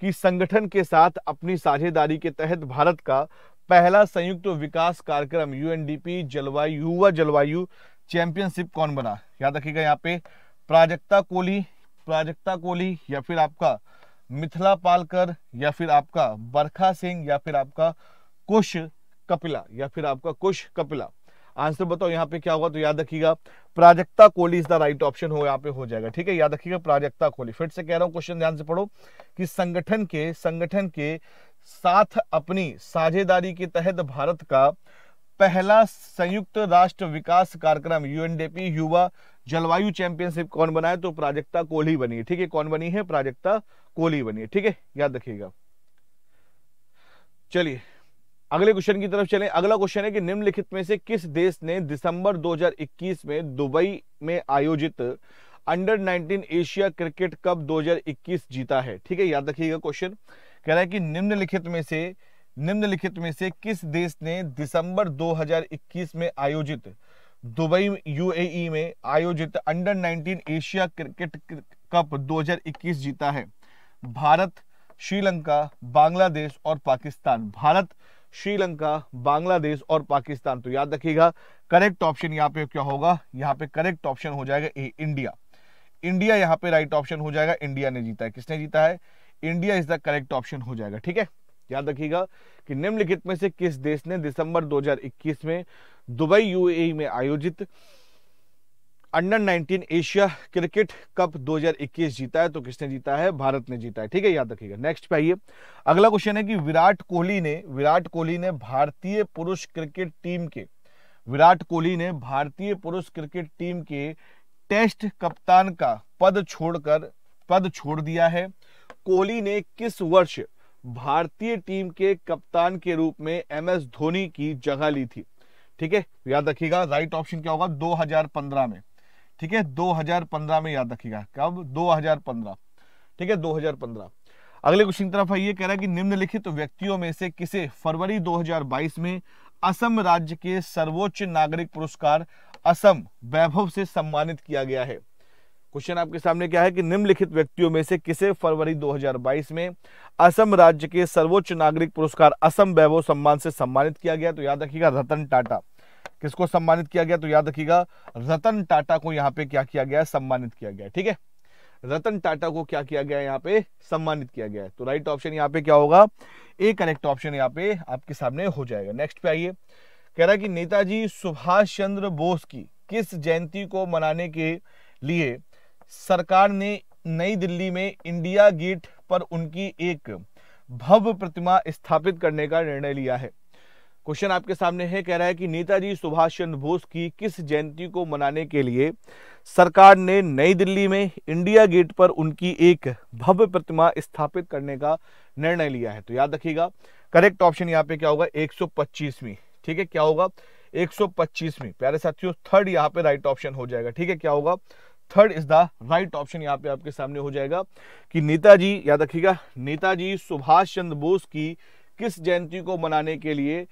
कि संगठन के साथ अपनी साझेदारी के तहत भारत का पहला संयुक्त तो विकास कार्यक्रम यूएनडीपी जलवायु युवा जलवायु चैंपियनशिप कौन बना याद रखिएगा यहाँ पे प्राजक्ता कोहली प्राजक्ता कोहली या फिर आपका मिथिला पालकर या फिर आपका बरखा सिंह या फिर आपका कुश कपिला या फिर आपका कुश कपिला आंसर तो बताओ यहाँ पे क्या होगा तो याद रखिएगा Prajakta Kohli is the right option हो यहाँ पे हो जाएगा ठीक है याद रखिएगा प्राजक्ता कोहली फिर से कह रहा हूँ क्वेश्चन ध्यान से पढ़ो कि संगठन के संगठन के साथ अपनी साझेदारी के तहत भारत का पहला संयुक्त राष्ट्र विकास कार्यक्रम यूएनडीपी युवा जलवायु चैंपियनशिप कौन बनाए तो प्राजक्ता कोहली बनी है ठीक है कौन बनी है प्राजक्ता कोहली बनी है ठीक है याद रखिएगा चलिए अगले क्वेश्चन की तरफ चलें अगला क्वेश्चन है कि निम्नलिखित में से किस देश ने दिसंबर 2021 में दुबई में आयोजित अंडर 19 एशिया क्रिकेट कप 2021 जीता है ठीक है याद रखिएगा क्वेश्चन कह रहा है कि निम्नलिखित में से निम्नलिखित में से किस देश ने दिसंबर 2021 में आयोजित दुबई यूएई e में आयोजित अंडर 19 एशिया क्रिकेट कप 2021 जीता है भारत श्रीलंका बांग्लादेश और पाकिस्तान भारत श्रीलंका बांग्लादेश और पाकिस्तान तो याद रखिएगा करेक्ट ऑप्शन यहाँ पे क्या होगा यहाँ पे करेक्ट ऑप्शन हो जाएगा ए इंडिया इंडिया यहाँ पे राइट ऑप्शन हो जाएगा इंडिया ने जीता है किसने जीता है India is the correct option हो जाएगा ठीक है याद रखिएगा कि निम्नलिखित में से किस देश ने दिसंबर 2021 में दुबई यूएई e में आयोजित अंडर 19 एशिया क्रिकेट कप 2021 जीता है तो किसने जीता है भारत ने जीता है ठीक है याद रखिएगा नेक्स्ट पे आइए अगला क्वेश्चन है कि विराट कोहली ने विराट कोहली ने भारतीय पुरुष क्रिकेट टीम के विराट कोहली ने भारतीय पुरुष क्रिकेट टीम के टेस्ट कप्तान का पद छोड़कर पद छोड़ दिया है कोहली ने किस वर्ष भारतीय टीम के कप्तान के रूप में एम एस धोनी की जगह ली थी ठीक है याद रखिएगा राइट ऑप्शन क्या होगा 2015 में ठीक है 2015 में याद रखिएगा कब 2015 ठीक है 2015 अगले क्वेश्चन की तरफ आइए कह रहा है कि निम्नलिखित व्यक्तियों में से किसे फरवरी 2022 में असम राज्य के सर्वोच्च नागरिक पुरस्कार असम वैभव से सम्मानित किया गया है क्वेश्चन आपके सामने क्या है कि निम्नलिखित व्यक्तियों में से किसे फरवरी 2022 में असम राज्य के सर्वोच्च नागरिक पुरस्कार असम वैभव सम्मान से सम्मानित किया गया तो याद रखिएगा रतन टाटा किसको सम्मानित किया गया तो याद रखिएगा रतन टाटा को यहाँ पे क्या किया गया सम्मानित किया गया ठीक है रतन टाटा को क्या किया गया यहाँ पे सम्मानित किया गया तो राइट ऑप्शन यहाँ पे क्या होगा ए करेक्ट ऑप्शन यहाँ पे आपके सामने हो जाएगा नेक्स्ट पे आइए कह रहा कि नेताजी सुभाष चंद्र बोस की किस जयंती को मनाने के लिए सरकार ने नई दिल्ली में इंडिया गेट पर उनकी एक भव्य प्रतिमा स्थापित करने का निर्णय लिया है क्वेश्चन आपके सामने है कह रहा है कि नेताजी सुभाष चंद्र बोस की किस जयंती को मनाने के लिए सरकार ने नई दिल्ली में इंडिया गेट पर उनकी एक भव्य प्रतिमा स्थापित करने का निर्णय लिया है तो याद रखिएगा करेक्ट ऑप्शन यहाँ पे क्या होगा 125वीं ठीक है क्या होगा 125वीं प्यारे साथियों थर्ड यहाँ पे राइट ऑप्शन हो जाएगा ठीक है क्या होगा third is the right option यहाँ पे आपके सामने हो जाएगा कि नेताजी याद रखिएगा नेताजी सुभाष चंद्र बोस की किस जयंती को मनाने के लिए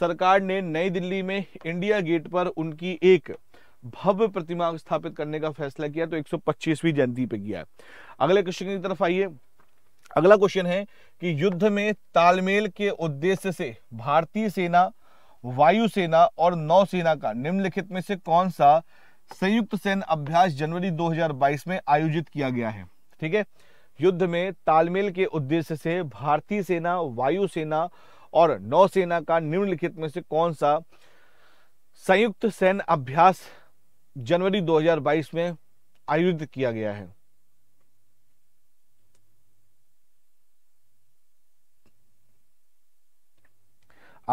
सरकार ने नई दिल्ली में इंडिया गेट पर उनकी एक भव्य प्रतिमा स्थापित करने का फैसला किया तो 125वीं जयंती पे किया अगले क्वेश्चन की तरफ आइए अगला क्वेश्चन है कि युद्ध में तालमेल के उद्देश्य से भारतीय सेना वायुसेना और नौसेना का निम्नलिखित में से कौन सा संयुक्त सैन्य अभ्यास जनवरी 2022 में आयोजित किया गया है ठीक है युद्ध में तालमेल के उद्देश्य से भारतीय सेना वायुसेना और नौसेना का निम्नलिखित में से कौन सा संयुक्त सैन्य अभ्यास जनवरी 2022 में आयोजित किया गया है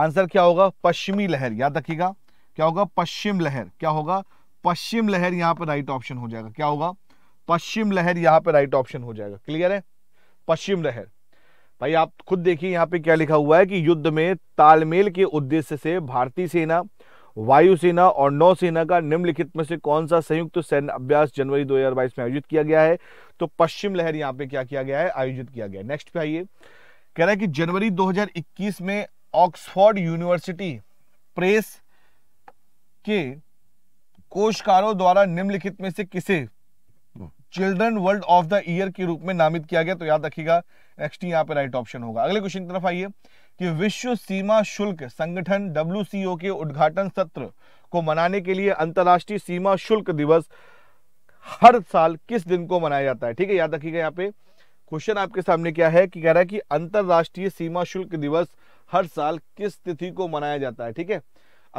आंसर क्या होगा पश्चिमी लहर याद रखिएगा क्या होगा पश्चिम लहर क्या होगा पश्चिम लहर यहां पर राइट ऑप्शन हो जाएगा क्या होगा पश्चिम लहर यहां पर राइट ऑप्शन हो जाएगा क्लियर है पश्चिम लहर भाई आप खुद देखिए यहाँ पे क्या लिखा हुआ है कि युद्ध में तालमेल के उद्देश्य से भारतीय सेना वायुसेना और नौसेना का निम्नलिखित में से कौन सा संयुक्त सैन्य अभ्यास जनवरी 2022 में आयोजित किया गया है तो पश्चिम लहर यहाँ पे क्या किया गया है आयोजित किया गया नेक्स्ट पे आइए कह रहा है कि जनवरी 2021 में ऑक्सफोर्ड यूनिवर्सिटी प्रेस के कोशकारों द्वारा निम्नलिखित में से किसे children world of the year के रूप में नामित किया गया तो याद रखिएगा एक्स टी यहाँ पे राइट ऑप्शन होगा अगले क्वेश्चन की तरफ आइए कि विश्व सीमा शुल्क संगठन डब्ल्यू के उद्घाटन सत्र को मनाने के लिए अंतर्राष्ट्रीय सीमा शुल्क दिवस हर साल किस दिन को मनाया जाता है ठीक है याद रखिएगा यहाँ पे क्वेश्चन आपके सामने क्या है कि कह रहा है कि अंतर्राष्ट्रीय सीमा शुल्क दिवस हर साल किस तिथि को मनाया जाता है ठीक है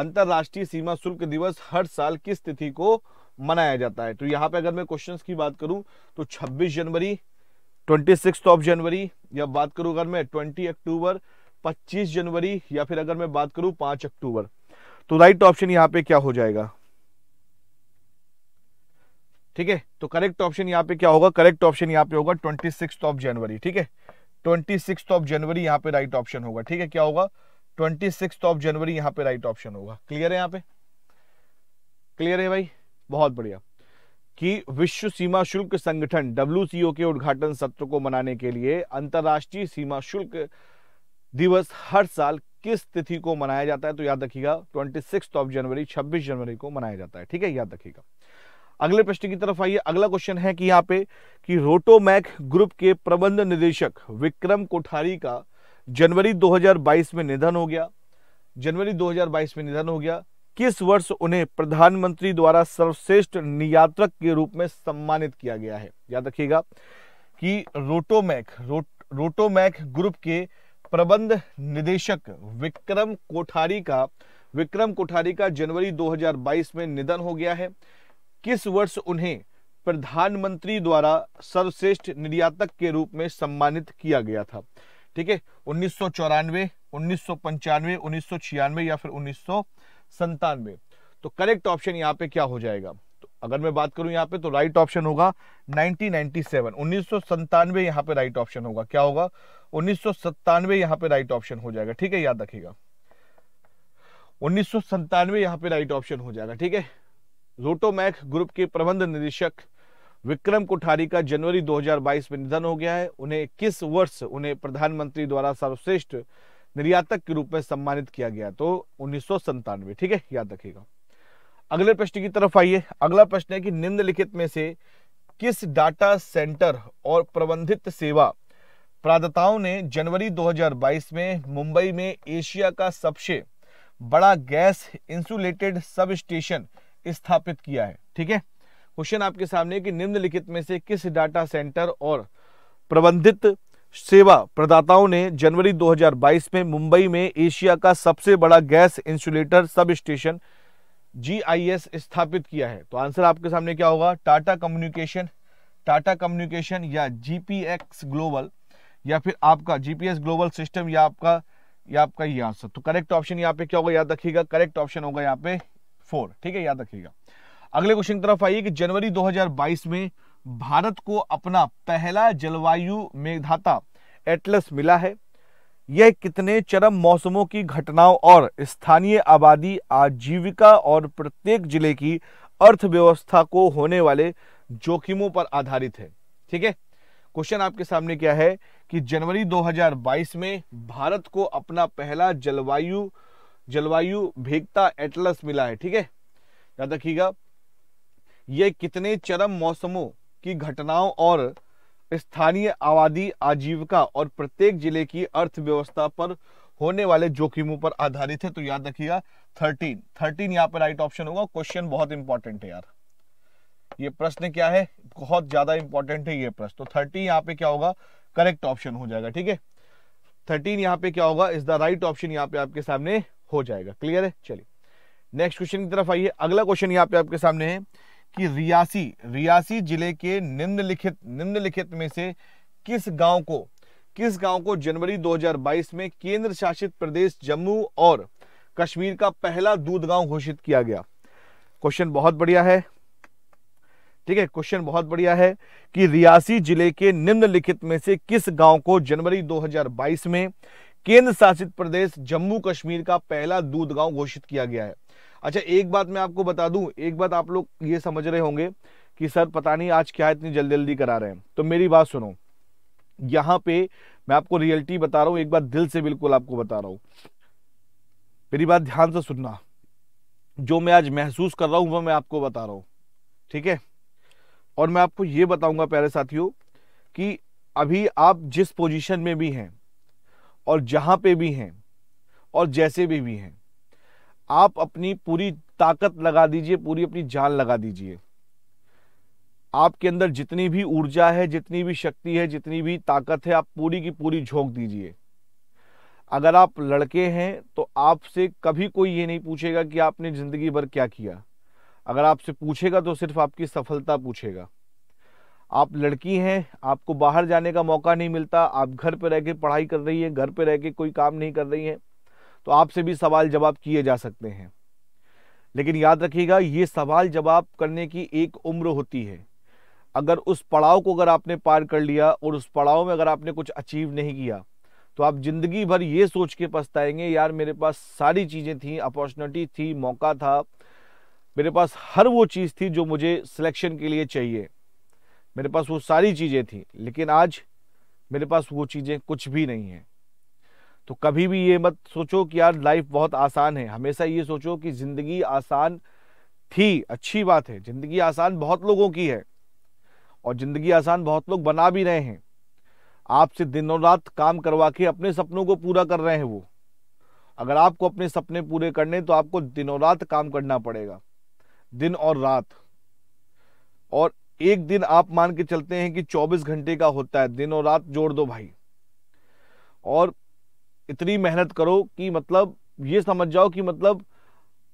अंतर्राष्ट्रीय सीमा शुल्क दिवस हर साल किस तिथि को मनाया जाता है तो यहाँ पे अगर मैं क्वेश्चंस की बात करूं तो 26 जनवरी ट्वेंटी सिक्स ऑफ जनवरी या बात करूं अगर मैं ट्वेंटी अक्टूबर पच्चीस जनवरी या फिर अगर मैं बात करूं पांच अक्टूबर तो राइट ऑप्शन यहाँ पे क्या हो जाएगा ठीक है तो करेक्ट ऑप्शन यहाँ पे क्या होगा करेक्ट ऑप्शन यहाँ पे होगा ट्वेंटी सिक्स ऑफ जनवरी ठीक है ट्वेंटी सिक्स ऑफ जनवरी यहाँ पे राइट ऑप्शन होगा ठीक है क्या होगा ट्वेंटी सिक्स ऑफ जनवरी यहाँ पे राइट ऑप्शन होगा क्लियर है यहाँ पे क्लियर है भाई बहुत बढ़िया कि विश्व सीमा शुल्क संगठन डब्ल्यू के उद्घाटन सत्र को मनाने के लिए अंतर्राष्ट्रीय सीमा शुल्क दिवस हर साल किस तिथि को मनाया जाता है तो याद रखिएगा ट्वेंटी सिक्स ऑफ जनवरी 26 जनवरी को मनाया जाता है ठीक है याद रखिएगा अगले प्रश्न की तरफ आइए अगला क्वेश्चन है कि यहाँ पे कि रोटोमैक ग्रुप के प्रबंध निदेशक विक्रम कोठारी का जनवरी 2022 में निधन हो गया जनवरी 2022 में निधन हो गया किस वर्ष उन्हें प्रधानमंत्री द्वारा सर्वश्रेष्ठ नियात्रक के रूप में सम्मानित किया गया है याद रखिएगा कि रोटोमैक रो, रोटोमैक ग्रुप के प्रबंध निदेशक विक्रम कोठारी का विक्रम कोठारी का जनवरी 2022 में निधन हो गया है किस वर्ष उन्हें प्रधानमंत्री द्वारा सर्वश्रेष्ठ निर्यातक के रूप में सम्मानित किया गया था ठीक है उन्नीस सौ चौरानवे उन्नीस सौ पंचानवे उन्नीस सौ छियानवे या फिर उन्नीस सौ संतानवे तो करेक्ट ऑप्शन यहाँ पे क्या हो जाएगा तो अगर मैं बात करूं यहाँ पे तो राइट ऑप्शन होगा 1997 उन्नीस सौ यहाँ पे राइट ऑप्शन होगा क्या होगा उन्नीस सौ यहाँ पे राइट ऑप्शन हो जाएगा ठीक है याद रखिएगा उन्नीस सौ संतानवे यहाँ पे राइट ऑप्शन हो जाएगा ठीक है रोटोमैक ग्रुप के प्रबंध निदेशक विक्रम कोठारी का जनवरी 2022 में निधन हो गया है उन्हें किस वर्ष उन्हें प्रधानमंत्री द्वारा सर्वश्रेष्ठ निर्यातक के रूप में सम्मानित किया गया तो उन्नीस ठीक है याद रखेगा अगले प्रश्न की तरफ आइए अगला प्रश्न है कि निम्नलिखित में से किस डाटा सेंटर और प्रबंधित सेवा प्रदाताओं ने जनवरी 2022 में मुंबई में एशिया का सबसे बड़ा गैस इंसुलेटेड सब स्टेशन स्थापित किया है ठीक है क्वेश्चन आपके सामने कि निम्नलिखित में से किस डाटा सेंटर और प्रबंधित सेवा प्रदाताओं ने जनवरी 2022 में मुंबई में एशिया का सबसे बड़ा gas insulator sub station GIS स्थापित किया है तो आंसर आपके सामने क्या होगा टाटा कम्युनिकेशन टाटा कम्युनिकेशन या जीपीएक्स ग्लोबल या फिर आपका जीपीएस ग्लोबल सिस्टम या आपका या आपका ये आंसर तो करेक्ट ऑप्शन यहाँ पे क्या होगा याद रखिएगा करेक्ट ऑप्शन होगा यहाँ पे फोर ठीक है याद रखिएगा अगले क्वेश्चन की तरफ आइए कि जनवरी 2022 में भारत को अपना पहला जलवायु मेघधाता एटलस मिला है यह कितने चरम मौसमों की घटनाओं और स्थानीय आबादी आजीविका और प्रत्येक जिले की अर्थव्यवस्था को होने वाले जोखिमों पर आधारित है ठीक है क्वेश्चन आपके सामने क्या है कि जनवरी 2022 में भारत को अपना पहला जलवायु जलवायु भेगता एटलस मिला है ठीक है याद रखिएगा यह कितने चरम मौसमों की घटनाओं और स्थानीय आबादी आजीविका और प्रत्येक जिले की अर्थव्यवस्था पर होने वाले जोखिमों पर आधारित है तो याद रखिएगा थर्टीन थर्टीन यहाँ पर राइट ऑप्शन होगा क्वेश्चन बहुत इंपॉर्टेंट है यार ये प्रश्न क्या है बहुत ज्यादा इंपॉर्टेंट है ये प्रश्न तो थर्टीन यहाँ पे क्या होगा करेक्ट ऑप्शन हो जाएगा ठीक है थर्टीन यहाँ पे क्या होगा इज द राइट ऑप्शन यहाँ पे आपके सामने हो जाएगा क्लियर है चलिए नेक्स्ट क्वेश्चन की तरफ आइए अगला क्वेश्चन यहाँ पे आपके सामने है कि रियासी रियासी जिले के निम्नलिखित निम्नलिखित में से किस गांव को किस गांव को जनवरी 2022 में केंद्र शासित प्रदेश जम्मू और कश्मीर का पहला दूध गांव घोषित किया गया क्वेश्चन बहुत बढ़िया है ठीक है क्वेश्चन बहुत बढ़िया है कि रियासी जिले के निम्नलिखित में से किस गांव को जनवरी 2022 में केंद्र शासित प्रदेश जम्मू कश्मीर का पहला दूध गांव घोषित किया गया है अच्छा एक बात मैं आपको बता दूं एक बात आप लोग ये समझ रहे होंगे कि सर पता नहीं आज क्या इतनी जल्दी जल्दी करा रहे हैं तो मेरी बात सुनो यहाँ पे मैं आपको रियलिटी बता रहा हूँ एक बार दिल से बिल्कुल आपको बता रहा हूँ मेरी बात ध्यान से सुनना जो मैं आज महसूस कर रहा हूँ वह मैं आपको बता रहा हूँ ठीक है और मैं आपको ये बताऊंगा प्यारे साथियों कि अभी आप जिस पोजीशन में भी हैं और जहाँ पे भी हैं और जैसे भी भी हैं आप अपनी पूरी ताकत लगा दीजिए पूरी अपनी जान लगा दीजिए आपके अंदर जितनी भी ऊर्जा है जितनी भी शक्ति है जितनी भी ताकत है आप पूरी की पूरी झोंक दीजिए अगर आप लड़के हैं तो आपसे कभी कोई ये नहीं पूछेगा कि आपने ज़िंदगी भर क्या किया अगर आपसे पूछेगा तो सिर्फ आपकी सफलता पूछेगा आप लड़की हैं आपको बाहर जाने का मौका नहीं मिलता आप घर पर रह के पढ़ाई कर रही हैं घर पर रह के कोई काम नहीं कर रही हैं तो आपसे भी सवाल जवाब किए जा सकते हैं लेकिन याद रखिएगा ये सवाल जवाब करने की एक उम्र होती है अगर उस पड़ाव को अगर आपने पार कर लिया और उस पड़ाव में अगर आपने कुछ अचीव नहीं किया तो आप ज़िंदगी भर ये सोच के पछताएंगे यार मेरे पास सारी चीज़ें थी अपॉर्चुनिटी थी मौका था मेरे पास हर वो चीज़ थी जो मुझे सिलेक्शन के लिए चाहिए मेरे पास वो सारी चीज़ें थी लेकिन आज मेरे पास वो चीज़ें कुछ भी नहीं हैं तो कभी भी ये मत सोचो कि यार लाइफ बहुत आसान है हमेशा ये सोचो कि ज़िंदगी आसान थी अच्छी बात है ज़िंदगी आसान बहुत लोगों की है और ज़िंदगी आसान बहुत लोग बना भी रहे हैं आपसे दिनों रात काम करवा के अपने सपनों को पूरा कर रहे हैं वो अगर आपको अपने सपने पूरे करने तो आपको दिनों रात काम करना पड़ेगा दिन और रात और एक दिन आप मान के चलते हैं कि 24 घंटे का होता है दिन और रात जोड़ दो भाई और इतनी मेहनत करो कि मतलब ये समझ जाओ कि मतलब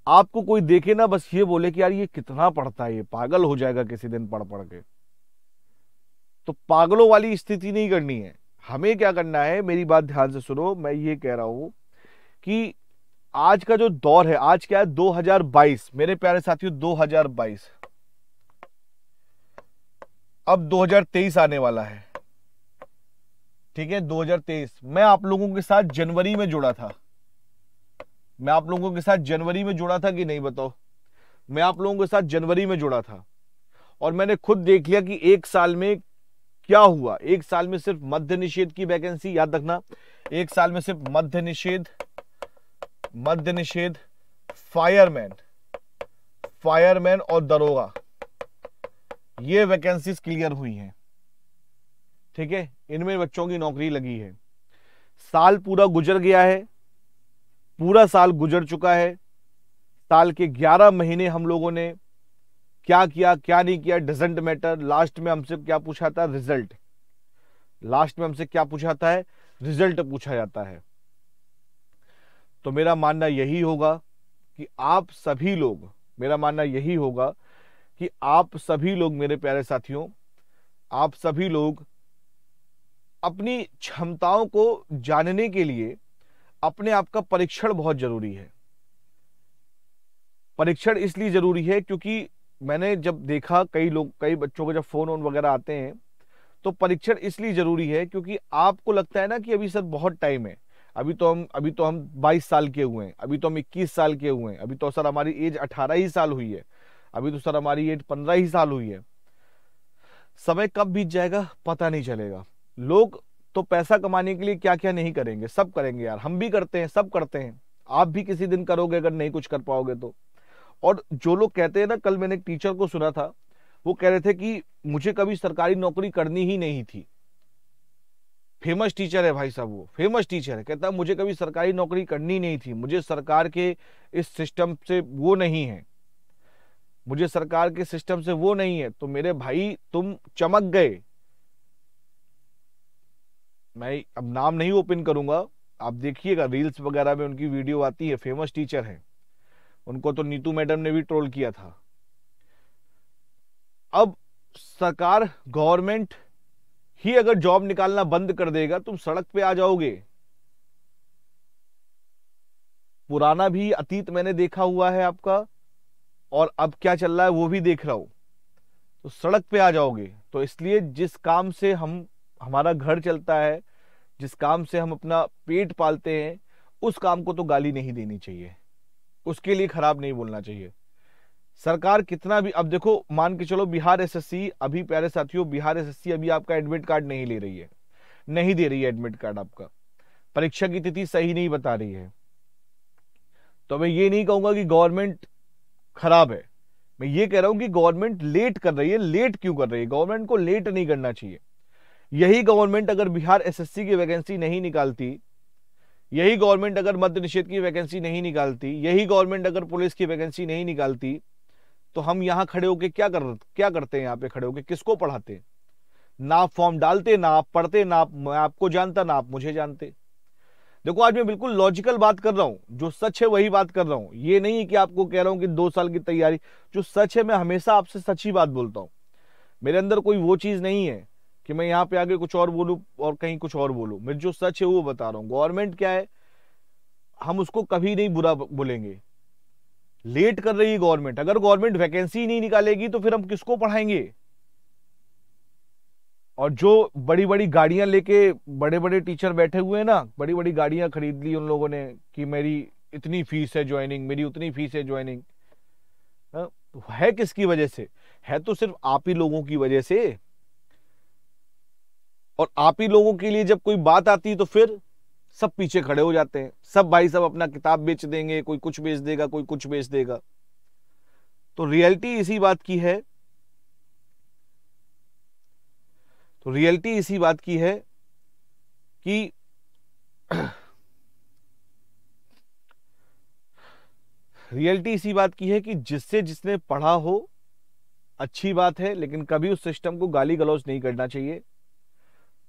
आपको कोई देखे ना बस ये बोले कि यार ये कितना पढ़ता है ये पागल हो जाएगा किसी दिन पढ़ पढ़ के तो पागलों वाली स्थिति नहीं करनी है हमें क्या करना है मेरी बात ध्यान से सुनो मैं ये कह रहा हूं कि आज का जो दौर है आज क्या है 2022 मेरे प्यारे साथियों 2022 अब 2023 आने वाला है ठीक है 2023 मैं आप लोगों के साथ जनवरी में जुड़ा था मैं आप लोगों के साथ जनवरी में जुड़ा था कि नहीं बताओ मैं आप लोगों के साथ जनवरी में जुड़ा था और मैंने खुद देख लिया कि एक साल में क्या हुआ एक साल में सिर्फ मध्य निषेध की वैकेंसी याद रखना एक साल में सिर्फ मध्य निषेध मध्य निषेध फायरमैन फायरमैन और दरोगा ये वैकेंसीज क्लियर हुई हैं ठीक है इनमें बच्चों की नौकरी लगी है साल पूरा गुजर गया है पूरा साल गुजर चुका है साल के 11 महीने हम लोगों ने क्या किया क्या नहीं किया डजेंट मैटर लास्ट में हमसे क्या पूछा था रिजल्ट लास्ट में हमसे क्या पूछा था है रिजल्ट पूछा जाता है तो मेरा मानना यही होगा कि आप सभी लोग मेरा मानना यही होगा कि आप सभी लोग मेरे प्यारे साथियों आप सभी लोग अपनी क्षमताओं को जानने के लिए अपने आप का परीक्षण बहुत जरूरी है परीक्षण इसलिए जरूरी है क्योंकि मैंने जब देखा कई लोग कई बच्चों को जब फोन ऑन वगैरह आते हैं तो परीक्षण इसलिए जरूरी है क्योंकि आपको लगता है ना कि अभी सर बहुत टाइम है अभी तो हम अभी तो हम 22 साल के हुए हैं अभी तो हम 21 साल के हुए हैं अभी तो सर हमारी एज 18 ही साल हुई है अभी तो सर हमारी एज 15 ही साल हुई है समय कब बीत जाएगा पता नहीं चलेगा लोग तो पैसा कमाने के लिए क्या क्या नहीं करेंगे सब करेंगे यार हम भी करते हैं सब करते हैं आप भी किसी दिन करोगे अगर नहीं कुछ कर पाओगे तो और जो लोग कहते हैं ना कल मैंने एक टीचर को सुना था वो कह रहे थे कि मुझे कभी सरकारी नौकरी करनी ही नहीं थी फेमस टीचर है भाई साहब वो फेमस टीचर है कहता मुझे कभी सरकारी नौकरी करनी नहीं थी मुझे सरकार के इस सिस्टम से वो नहीं है मुझे सरकार के सिस्टम से वो नहीं है तो मेरे भाई तुम चमक गए मैं अब नाम नहीं ओपन करूंगा आप देखिएगा रील्स वगैरह में उनकी वीडियो आती है फेमस टीचर हैं उनको तो नीतू मैडम ने भी ट्रोल किया था अब सरकार गवर्नमेंट ही अगर जॉब निकालना बंद कर देगा तुम सड़क पे आ जाओगे पुराना भी अतीत मैंने देखा हुआ है आपका और अब क्या चल रहा है वो भी देख रहा हूं तो सड़क पे आ जाओगे तो इसलिए जिस काम से हम हमारा घर चलता है जिस काम से हम अपना पेट पालते हैं उस काम को तो गाली नहीं देनी चाहिए उसके लिए खराब नहीं बोलना चाहिए सरकार कितना भी अब देखो मान के चलो बिहार एसएससी अभी प्यारे साथियों बिहार एसएससी अभी आपका एडमिट कार्ड नहीं ले रही है नहीं दे रही है एडमिट कार्ड आपका परीक्षा की तिथि सही नहीं बता रही है तो मैं ये नहीं कहूंगा कि गवर्नमेंट खराब है मैं ये कह रहा हूं कि गवर्नमेंट लेट कर रही है लेट क्यों कर रही है गवर्नमेंट को लेट नहीं करना चाहिए यही गवर्नमेंट अगर बिहार एसएससी की वैकेंसी नहीं निकालती यही गवर्नमेंट अगर मध्य निषेध की वैकेंसी नहीं निकालती यही गवर्नमेंट अगर पुलिस की वैकेंसी नहीं निकालती तो हम यहाँ खड़े होके क्या कर क्या करते हैं यहाँ पे खड़े होके किसको पढ़ाते ना आप फॉर्म डालते ना आप पढ़ते ना आप मैं आपको जानता ना आप मुझे जानते देखो आज मैं बिल्कुल लॉजिकल बात कर रहा हूँ जो सच है वही बात कर रहा हूँ ये नहीं है कि आपको कह रहा हूँ कि दो साल की तैयारी जो सच है मैं हमेशा आपसे सच ही बात बोलता हूँ मेरे अंदर कोई वो चीज़ नहीं है कि मैं यहाँ पे आगे कुछ और बोलू और कहीं कुछ और बोलू मेरे जो सच है वो बता रहा हूँ गवर्नमेंट क्या है हम उसको कभी नहीं बुरा बोलेंगे लेट कर रही है गवर्नमेंट अगर गवर्नमेंट वैकेंसी नहीं निकालेगी तो फिर हम किसको पढ़ाएंगे और जो बड़ी बड़ी गाड़ियां लेके बड़े बड़े टीचर बैठे हुए हैं ना बड़ी बड़ी गाड़ियां खरीद ली उन लोगों ने कि मेरी इतनी फीस है ज्वाइनिंग मेरी उतनी फीस है ज्वाइनिंग हाँ, तो है किसकी वजह से है तो सिर्फ आप ही लोगों की वजह से और आप ही लोगों के लिए जब कोई बात आती है तो फिर सब पीछे खड़े हो जाते हैं सब भाई सब अपना किताब बेच देंगे कोई कुछ बेच देगा कोई कुछ बेच देगा तो रियलिटी इसी बात की है तो रियलिटी इसी बात की है कि रियलिटी इसी बात की है कि जिससे जिसने पढ़ा हो अच्छी बात है लेकिन कभी उस सिस्टम को गाली गलौज नहीं करना चाहिए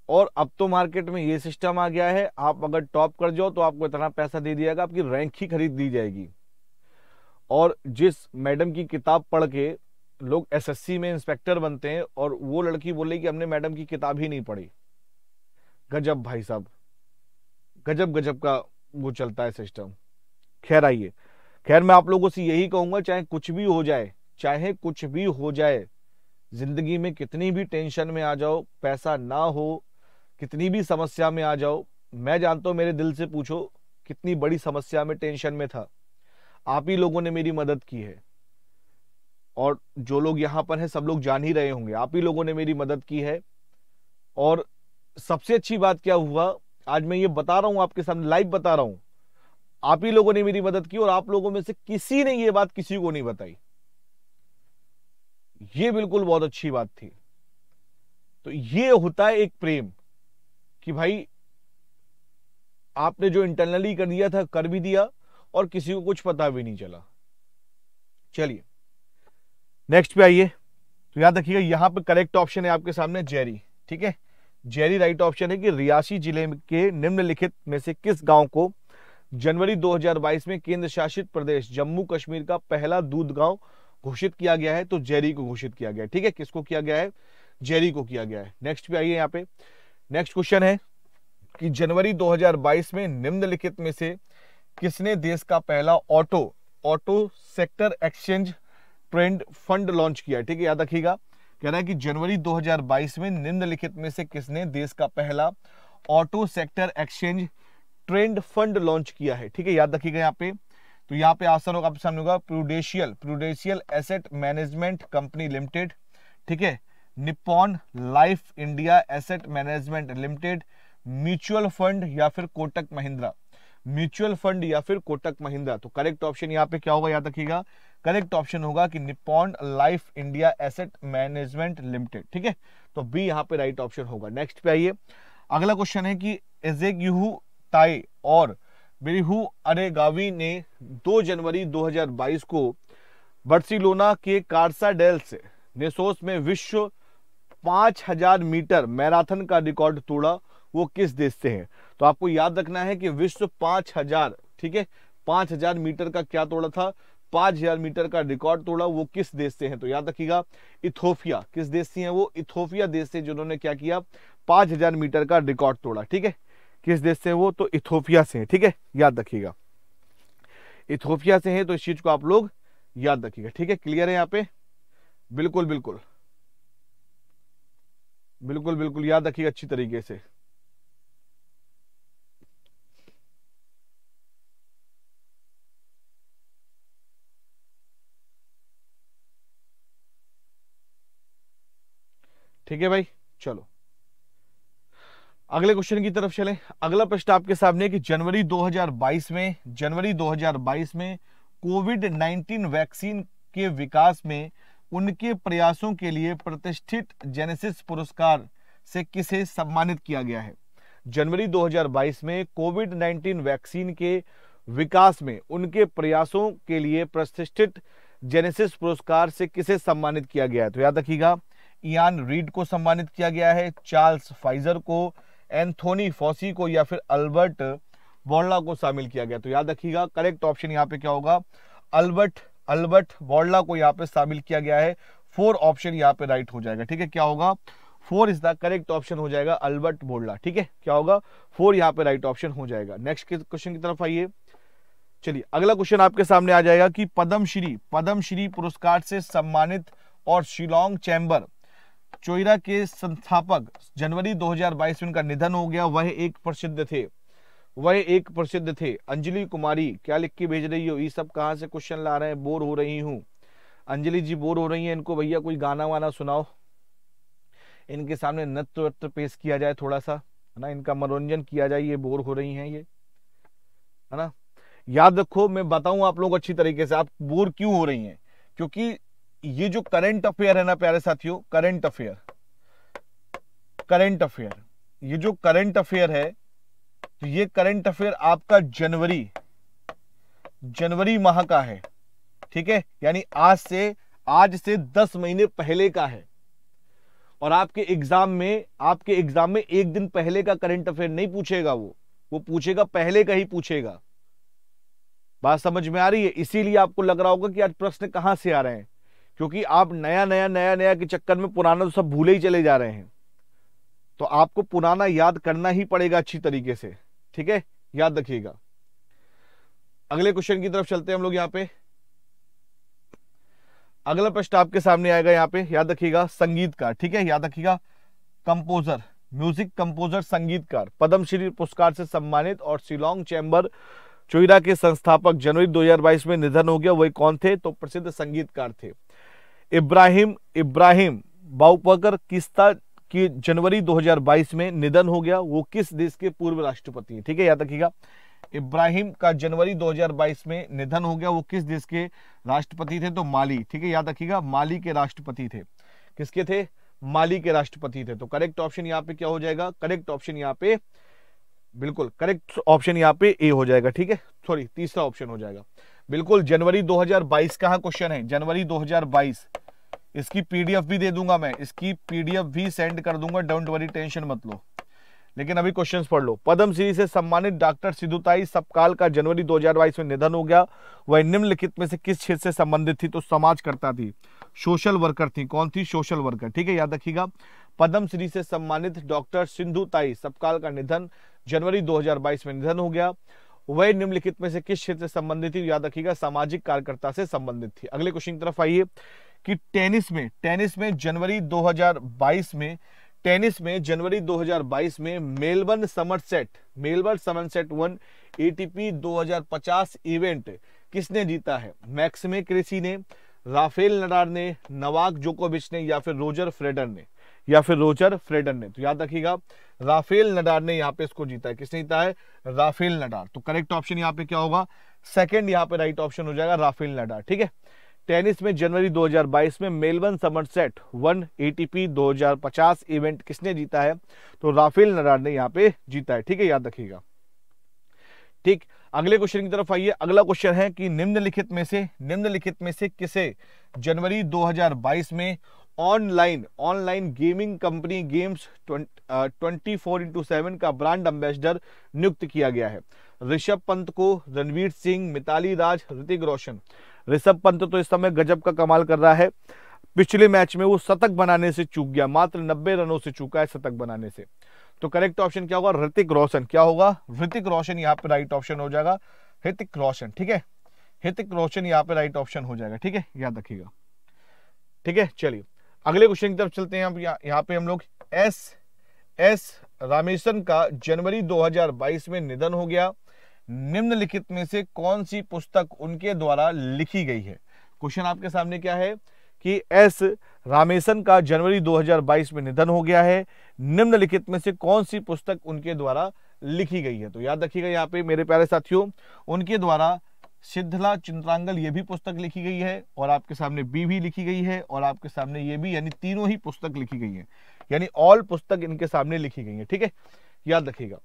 और अब तो मार्केट में ये सिस्टम आ गया है आप अगर टॉप कर जाओ तो आपको इतना पैसा दे दिया आपकी रैंक ही खरीद दी जाएगी और जिस मैडम की किताब पढ़ के लोग एसएससी में इंस्पेक्टर बनते हैं और वो लड़की बोले कि हमने मैडम की किताब ही नहीं पढ़ी गजब भाई साहब गजब गजब का वो चलता है सिस्टम खैर आइए खैर मैं आप लोगों से यही कहूंगा चाहे कुछ भी हो जाए चाहे कुछ भी हो जाए जिंदगी में कितनी भी टेंशन में आ जाओ पैसा ना हो कितनी भी समस्या में आ जाओ मैं जानता हूँ मेरे दिल से पूछो कितनी बड़ी समस्या में टेंशन में था आप ही लोगों ने मेरी मदद की है और जो लोग यहाँ पर हैं सब लोग जान ही रहे होंगे आप ही लोगों ने मेरी मदद की है और सबसे अच्छी बात क्या हुआ आज मैं ये बता रहा हूँ आपके सामने लाइव बता रहा हूँ आप ही लोगों ने मेरी मदद की और आप लोगों में से किसी ने ये बात किसी को नहीं बताई ये बिल्कुल बहुत अच्छी बात थी तो ये होता है एक प्रेम कि भाई आपने जो इंटरनली कर दिया था कर भी दिया और किसी को कुछ पता भी नहीं चला चलिए नेक्स्ट पे आइए तो याद रखिएगा यहां पे करेक्ट ऑप्शन है आपके सामने जेरी ठीक है जेरी राइट ऑप्शन है कि रियासी जिले के निम्नलिखित में से किस गांव को जनवरी 2022 में केंद्र शासित प्रदेश जम्मू कश्मीर का पहला दूध गांव घोषित किया गया है तो जेरी को घोषित किया गया है ठीक है किसको किया गया है जेरी को किया गया है नेक्स्ट पे आइए यहाँ पे नेक्स्ट क्वेश्चन है कि जनवरी 2022 में निम्नलिखित में से किसने देश का पहला auto auto sector exchange traded fund launch किया ठीक है याद रखिएगा कह रहा है कि जनवरी 2022 में निम्नलिखित में से किसने देश का पहला auto sector exchange traded fund launch किया है ठीक है याद रखिएगा यहाँ पे तो यहाँ पे आसान होगा आपके सामने होगा Prudential Prudential asset management company limited ठीक है Nippon life India asset management limited mutual fund या फिर कोटक महिंद्रा म्यूचुअल फंड या फिर कोटक महिंद्रा तो करेक्ट ऑप्शन यहाँ पे क्या होगा याद रखिएगा करेक्ट ऑप्शन होगा कि Nippon life India asset management limited ठीक है तो बी यहाँ पे राइट ऑप्शन होगा नेक्स्ट पे आइए अगला क्वेश्चन है कि एजेक ताई और बिरिहू गावी ने 2 जनवरी 2022 को बर्सिलोना के कार्सा डेल्स नेसोस में विश्व पांच हजार मीटर मैराथन का रिकॉर्ड तोड़ा वो किस देश से है तो आपको याद रखना है कि विश्व पांच हजार ठीक है पांच हजार मीटर का क्या तोड़ा था पांच हजार मीटर का रिकॉर्ड तोड़ा वो किस देश से है तो याद रखिएगा इथोफिया किस देश से है वो इथोफिया देश से जिन्होंने क्या किया पांच हजार मीटर का रिकॉर्ड तोड़ा ठीक है किस देश से वो तो इथोफिया से है ठीक है याद रखिएगा इथोफिया से है तो इस चीज को आप लोग याद रखिएगा ठीक है क्लियर है यहाँ पे बिल्कुल बिल्कुल बिल्कुल बिल्कुल याद रखिए अच्छी तरीके से ठीक है भाई चलो अगले क्वेश्चन की तरफ चलें अगला प्रश्न आपके सामने कि जनवरी 2022 में जनवरी 2022 में कोविड 19 वैक्सीन के विकास में उनके प्रयासों के लिए प्रतिष्ठित जेनेसिस पुरस्कार से किसे सम्मानित किया गया है जनवरी 2022 में कोविड 19 वैक्सीन के विकास में उनके प्रयासों के लिए प्रतिष्ठित जेनेसिस पुरस्कार से किसे सम्मानित किया गया है तो याद रखिएगा इयान रीड को सम्मानित किया गया है चार्ल्स फाइजर को एंथोनी फॉसी को या फिर अल्बर्ट वॉर्ला को शामिल किया गया तो याद रखिएगा करेक्ट ऑप्शन यहाँ पे क्या होगा अल्बर्ट अल्बर्ट बॉर्डला को यहाँ पे शामिल किया गया है फोर ऑप्शन यहाँ पे राइट हो जाएगा ठीक है क्या होगा four is the correct option हो जाएगा अल्बर्ट बोर्डला ठीक है क्या होगा फोर यहाँ पे राइट ऑप्शन हो जाएगा नेक्स्ट क्वेश्चन की तरफ आइए चलिए अगला क्वेश्चन आपके सामने आ जाएगा कि पद्मश्री पद्मश्री पुरस्कार से सम्मानित और शिलोंग चैम्बर चोइरा के संस्थापक जनवरी 2022 में उनका निधन हो गया वह एक प्रसिद्ध थे वह एक प्रसिद्ध थे अंजलि कुमारी क्या लिख के भेज रही हो ये सब कहाँ से क्वेश्चन ला रहे हैं बोर हो रही हूँ अंजलि जी बोर हो रही हैं इनको भैया कोई गाना वाना सुनाओ इनके सामने नृत्य वृत्य पेश किया जाए थोड़ा सा है ना इनका मनोरंजन किया जाए ये बोर हो रही हैं ये है ना याद रखो मैं बताऊं आप लोग अच्छी तरीके से आप बोर क्यों हो रही हैं क्योंकि ये जो करंट अफेयर है ना प्यारे साथियों करंट अफेयर करंट अफेयर ये जो करंट अफेयर है तो ये करंट अफेयर आपका जनवरी जनवरी माह का है ठीक है यानी आज से आज से दस महीने पहले का है और आपके एग्जाम में आपके एग्जाम में एक दिन पहले का करंट अफेयर नहीं पूछेगा वो वो पूछेगा पहले का ही पूछेगा बात समझ में आ रही है इसीलिए आपको लग रहा होगा कि आज प्रश्न कहां से आ रहे हैं क्योंकि आप नया नया नया नया के चक्कर में पुराना तो सब भूले ही चले जा रहे हैं तो आपको पुराना याद करना ही पड़ेगा अच्छी तरीके से ठीक है याद रखिएगा अगले क्वेश्चन की तरफ चलते हैं हम लोग यहाँ पे अगला प्रश्न आपके सामने आएगा यहां पे याद रखिएगा संगीतकार ठीक है याद रखिएगा कंपोजर म्यूजिक कंपोजर संगीतकार पद्मश्री पुरस्कार से सम्मानित और शिलोंग चैम्बर चोईरा के संस्थापक जनवरी 2022 में निधन हो गया वही कौन थे तो प्रसिद्ध संगीतकार थे इब्राहिम इब्राहिम बाउपकर किस्ता कि जनवरी 2022 में निधन हो गया वो किस देश के पूर्व राष्ट्रपति हैं ठीक है याद रखिएगा इब्राहिम का जनवरी 2022 में निधन हो गया वो किस देश के राष्ट्रपति थे तो माली ठीक है याद रखिएगा माली के राष्ट्रपति थे किसके थे माली के राष्ट्रपति थे तो करेक्ट ऑप्शन यहाँ पे क्या हो जाएगा करेक्ट ऑप्शन यहाँ पे बिल्कुल करेक्ट ऑप्शन यहाँ पे ए हो जाएगा ठीक है सॉरी तीसरा ऑप्शन हो जाएगा बिल्कुल जनवरी 2022 का क्वेश्चन है जनवरी इसकी पीडीएफ भी दे दूंगा मैं इसकी पीडीएफ भी सेंड कर दूंगा डोंट वरी टेंशन मत लो लेकिन अभी क्वेश्चंस पढ़ लो श्री से सम्मानित डॉक्टर सिद्धुताई सपकाल का जनवरी 2022 में निधन हो गया वह निम्नलिखित में से किस क्षेत्र से संबंधित थी तो समाज करता थी सोशल वर्कर थी कौन थी सोशल वर्कर ठीक है याद रखिएगा श्री से सम्मानित डॉक्टर सिंधुताई सपकाल का निधन जनवरी दो में निधन हो गया वह निम्नलिखित में से किस क्षेत्र से संबंधित थी याद रखिएगा सामाजिक कार्यकर्ता से संबंधित थी अगले क्वेश्चन की तरफ आइए कि टेनिस में टेनिस में जनवरी 2022 में टेनिस में जनवरी 2022 में Melbourne summer set Melbourne summer set one ATP 2050 event किसने जीता है मैक्समे क्रेसी ने राफेल नडार ने नवाक जोकोविच ने या फिर रोजर फ्रेडर ने या फिर रोजर फ्रेडर ने तो याद रखिएगा राफेल नडार ने यहाँ पे इसको जीता है किसने जीता है राफेल नडार तो करेक्ट ऑप्शन यहाँ पे क्या होगा सेकेंड यहाँ पे राइट ऑप्शन हो जाएगा राफेल नडार ठीक है टेनिस में जनवरी 2022 में Melbourne summer set one A 2050 event किसने जीता है तो राफेल नडाल ने यहां पे जीता है ठीक है याद रखिएगा ठीक अगले क्वेश्चन की तरफ आइए अगला क्वेश्चन है कि निम्नलिखित में से निम्नलिखित में से किसे जनवरी 2022 में online online gaming company games twenty four into seven का ब्रांड एम्बेसडर नियुक्त किया गया है ऋषभ पंत को रणवीर सिंह मिताली राज ऋतिक रोशन ऋषभ पंत तो इस समय गजब का कमाल कर रहा है पिछले मैच में वो शतक बनाने से चूक गया मात्र नब्बे रनों से चूका है शतक बनाने से तो करेक्ट ऑप्शन क्या होगा ऋतिक रोशन क्या होगा ऋतिक रोशन यहाँ पे राइट ऑप्शन हो जाएगा हितिक रोशन ठीक है हितिक रोशन यहाँ पे राइट ऑप्शन हो जाएगा ठीक है याद रखिएगा ठीक है चलिए अगले क्वेश्चन की तरफ चलते हैं यहाँ पे हम लोग एस एस रामेशन का जनवरी 2022 में निधन हो गया निम्नलिखित में से कौन सी पुस्तक उनके द्वारा लिखी गई है क्वेश्चन आपके सामने क्या है कि एस रामेशन का जनवरी 2022 में निधन हो गया है निम्नलिखित में से कौन सी पुस्तक उनके द्वारा लिखी गई है तो याद रखिएगा यहाँ पे मेरे प्यारे साथियों उनके द्वारा सिद्धला चिंत्रांगल ये भी पुस्तक लिखी गई है और आपके सामने बी भी लिखी गई है और आपके सामने ये भी यानी तीनों ही पुस्तक लिखी गई है यानी ऑल पुस्तक इनके सामने लिखी गई है ठीक है याद रखिएगा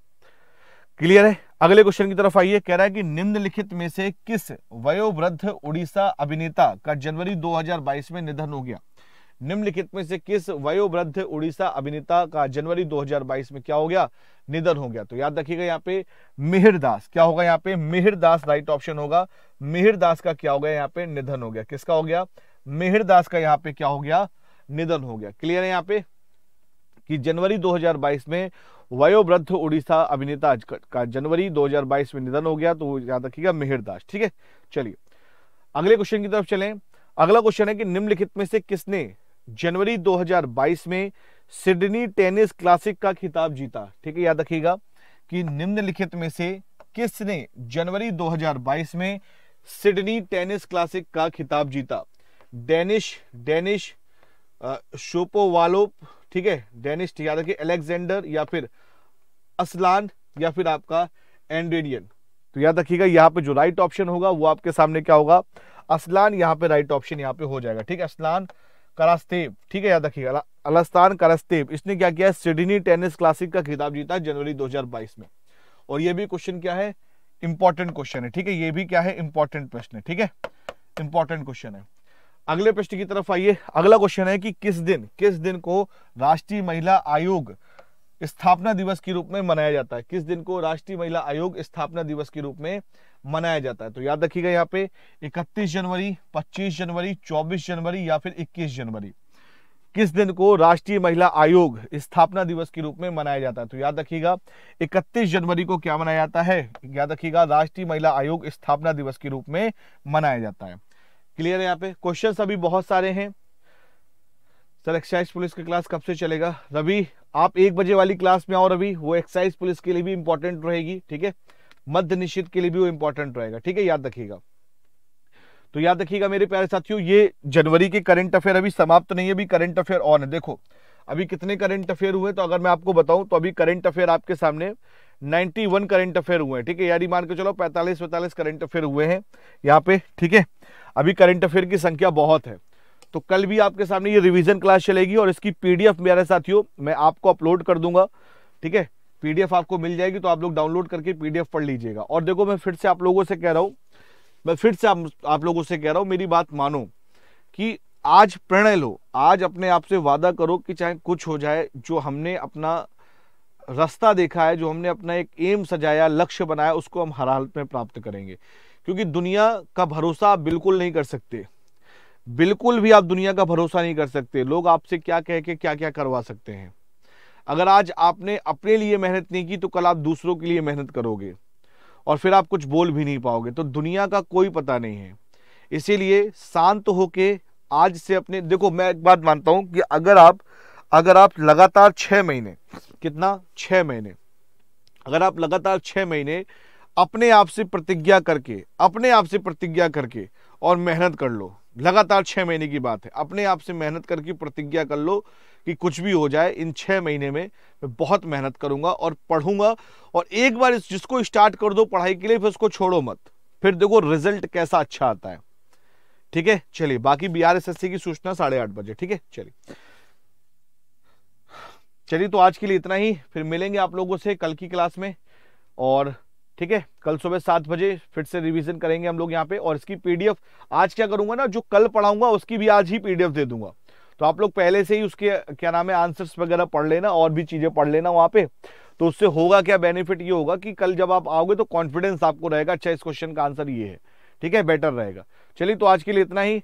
क्लियर है अगले क्वेश्चन की तरफ आइए कह रहा है कि निम्नलिखित में से किस वयोवृद्ध उड़ीसा अभिनेता का जनवरी 2022 में निधन हो गया निम्नलिखित में से किस वयोवृद्ध उड़ीसा अभिनेता का जनवरी 2022 में क्या हो गया निधन हो गया तो याद रखिएगा यहाँ पे मिहिर दास क्या होगा यहाँ पे मिहिर दास राइट ऑप्शन होगा मिहिर दास का क्या हो गया यहाँ पे निधन हो गया किसका हो गया मिहिर दास का यहाँ पे क्या हो गया निधन हो गया क्लियर है यहाँ पे कि जनवरी 2022 में वयोवृद्ध उड़ीसा अभिनेता का जनवरी 2022 में निधन हो गया तो याद रखिएगा मिहिर दास ठीक है चलिए अगले क्वेश्चन की तरफ चलें अगला क्वेश्चन है कि निम्नलिखित में से किसने जनवरी 2022 में सिडनी टेनिस क्लासिक का खिताब जीता ठीक है याद रखिएगा कि निम्नलिखित में से किसने जनवरी 2022 में सिडनी टेनिस क्लासिक का खिताब जीता डेनिश डेनिश शोपोवालोप ठीक है डेनिस्ट याद रखिए एलेक्सेंडर या फिर असलान या फिर आपका एंड्रेडियन तो याद रखिएगा यहाँ पे जो राइट ऑप्शन होगा वो आपके सामने क्या होगा असलान यहाँ पे राइट ऑप्शन यहाँ पे हो जाएगा ठीक है असलान करास्तेब ठीक है याद रखिएगा अलस्तान करास्तेब इसने क्या किया सिडनी टेनिस क्लासिक का खिताब जीता जनवरी 2022 में और ये भी क्वेश्चन क्या है इंपॉर्टेंट क्वेश्चन है ठीक है ये भी क्या है इंपॉर्टेंट प्रश्न है ठीक है इंपॉर्टेंट क्वेश्चन है अगले प्रश्न की तरफ आइए अगला क्वेश्चन है कि किस दिन किस दिन को राष्ट्रीय महिला आयोग स्थापना दिवस के रूप में मनाया जाता है किस दिन को राष्ट्रीय महिला आयोग स्थापना दिवस के रूप में मनाया जाता है तो याद रखिएगा यहाँ पे 31 जनवरी 25 जनवरी 24 जनवरी या फिर 21 जनवरी किस दिन को राष्ट्रीय महिला आयोग स्थापना दिवस के रूप में मनाया जाता है तो याद रखिएगा 31 जनवरी को क्या मनाया जाता है याद रखिएगा राष्ट्रीय महिला आयोग स्थापना दिवस के रूप में मनाया जाता है क्लियर है यहाँ पे क्वेश्चन अभी बहुत सारे हैं सर एक्साइज पुलिस की क्लास कब से चलेगा रवि आप एक बजे वाली क्लास में आओ रवि वो एक्साइज पुलिस के लिए भी इंपॉर्टेंट रहेगी ठीक है मध्य निश्चित के लिए भी वो इंपॉर्टेंट रहेगा ठीक है याद रखिएगा तो याद रखिएगा मेरे प्यारे साथियों ये जनवरी के करंट अफेयर अभी समाप्त नहीं है अभी करंट अफेयर ऑन है देखो अभी कितने करंट अफेयर हुए तो अगर मैं आपको बताऊं तो अभी करंट अफेयर आपके सामने 91 करेंट अफेयर हुए हैं ठीक है यानी मान के चलो 45 45 करेंट अफेयर हुए हैं यहाँ पे ठीक है अभी करंट अफेयर की संख्या बहुत है तो कल भी आपके सामने ये रिवीजन क्लास चलेगी और इसकी पीडीएफ मेरे साथियों मैं आपको अपलोड कर दूंगा ठीक है पीडीएफ आपको मिल जाएगी तो आप लोग डाउनलोड करके पीडीएफ पढ़ लीजिएगा और देखो मैं फिर से आप लोगों से कह रहा हूँ मैं फिर से आप, आप लोगों से कह रहा हूँ मेरी बात मानो कि आज प्रणय लो आज अपने आप से वादा करो कि चाहे कुछ हो जाए जो हमने अपना रास्ता देखा है जो हमने अपना एक एम सजाया लक्ष्य बनाया उसको हम हर हालत में प्राप्त करेंगे क्योंकि दुनिया का भरोसा आप बिल्कुल नहीं कर सकते बिल्कुल भी आप दुनिया का भरोसा नहीं कर सकते लोग आपसे क्या कह के क्या क्या करवा सकते हैं अगर आज आपने अपने लिए मेहनत नहीं की तो कल आप दूसरों के लिए मेहनत करोगे और फिर आप कुछ बोल भी नहीं पाओगे तो दुनिया का कोई पता नहीं है इसीलिए शांत होके आज से अपने देखो मैं एक बात मानता हूं कि अगर आप अगर आप लगातार छ महीने कितना छ महीने अगर आप लगातार छ महीने अपने आप से प्रतिज्ञा करके अपने आप से प्रतिज्ञा करके और मेहनत कर लो लगातार छह महीने की बात है अपने आप से मेहनत करके प्रतिज्ञा कर लो कि कुछ भी हो जाए इन छह महीने में मैं बहुत मेहनत करूंगा और पढ़ूंगा और एक बार इस जिसको स्टार्ट कर दो पढ़ाई के लिए फिर उसको छोड़ो मत फिर देखो रिजल्ट कैसा अच्छा आता है ठीक है चलिए बाकी B R S S C की सूचना साढ़े आठ बजे ठीक है चलिए चलिए तो आज के लिए इतना ही फिर मिलेंगे आप लोगों से कल की क्लास में और ठीक है कल सुबह सात बजे फिर से रिवीजन करेंगे हम लोग यहाँ पे और इसकी पीडीएफ आज क्या करूंगा ना जो कल पढ़ाऊंगा उसकी भी आज ही पीडीएफ दे दूंगा तो आप लोग पहले से ही उसके क्या नाम है आंसर्स वगैरह पढ़ लेना और भी चीज़ें पढ़ लेना वहां पे तो उससे होगा क्या बेनिफिट ये होगा कि कल जब आप आओगे तो कॉन्फिडेंस आपको रहेगा अच्छा इस क्वेश्चन का आंसर ये है ठीक है बेटर रहेगा चलिए तो आज के लिए इतना ही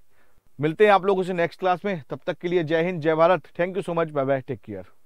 मिलते हैं आप लोगों से नेक्स्ट क्लास में तब तक के लिए जय हिंद जय Bharat thank you so much bye bye take care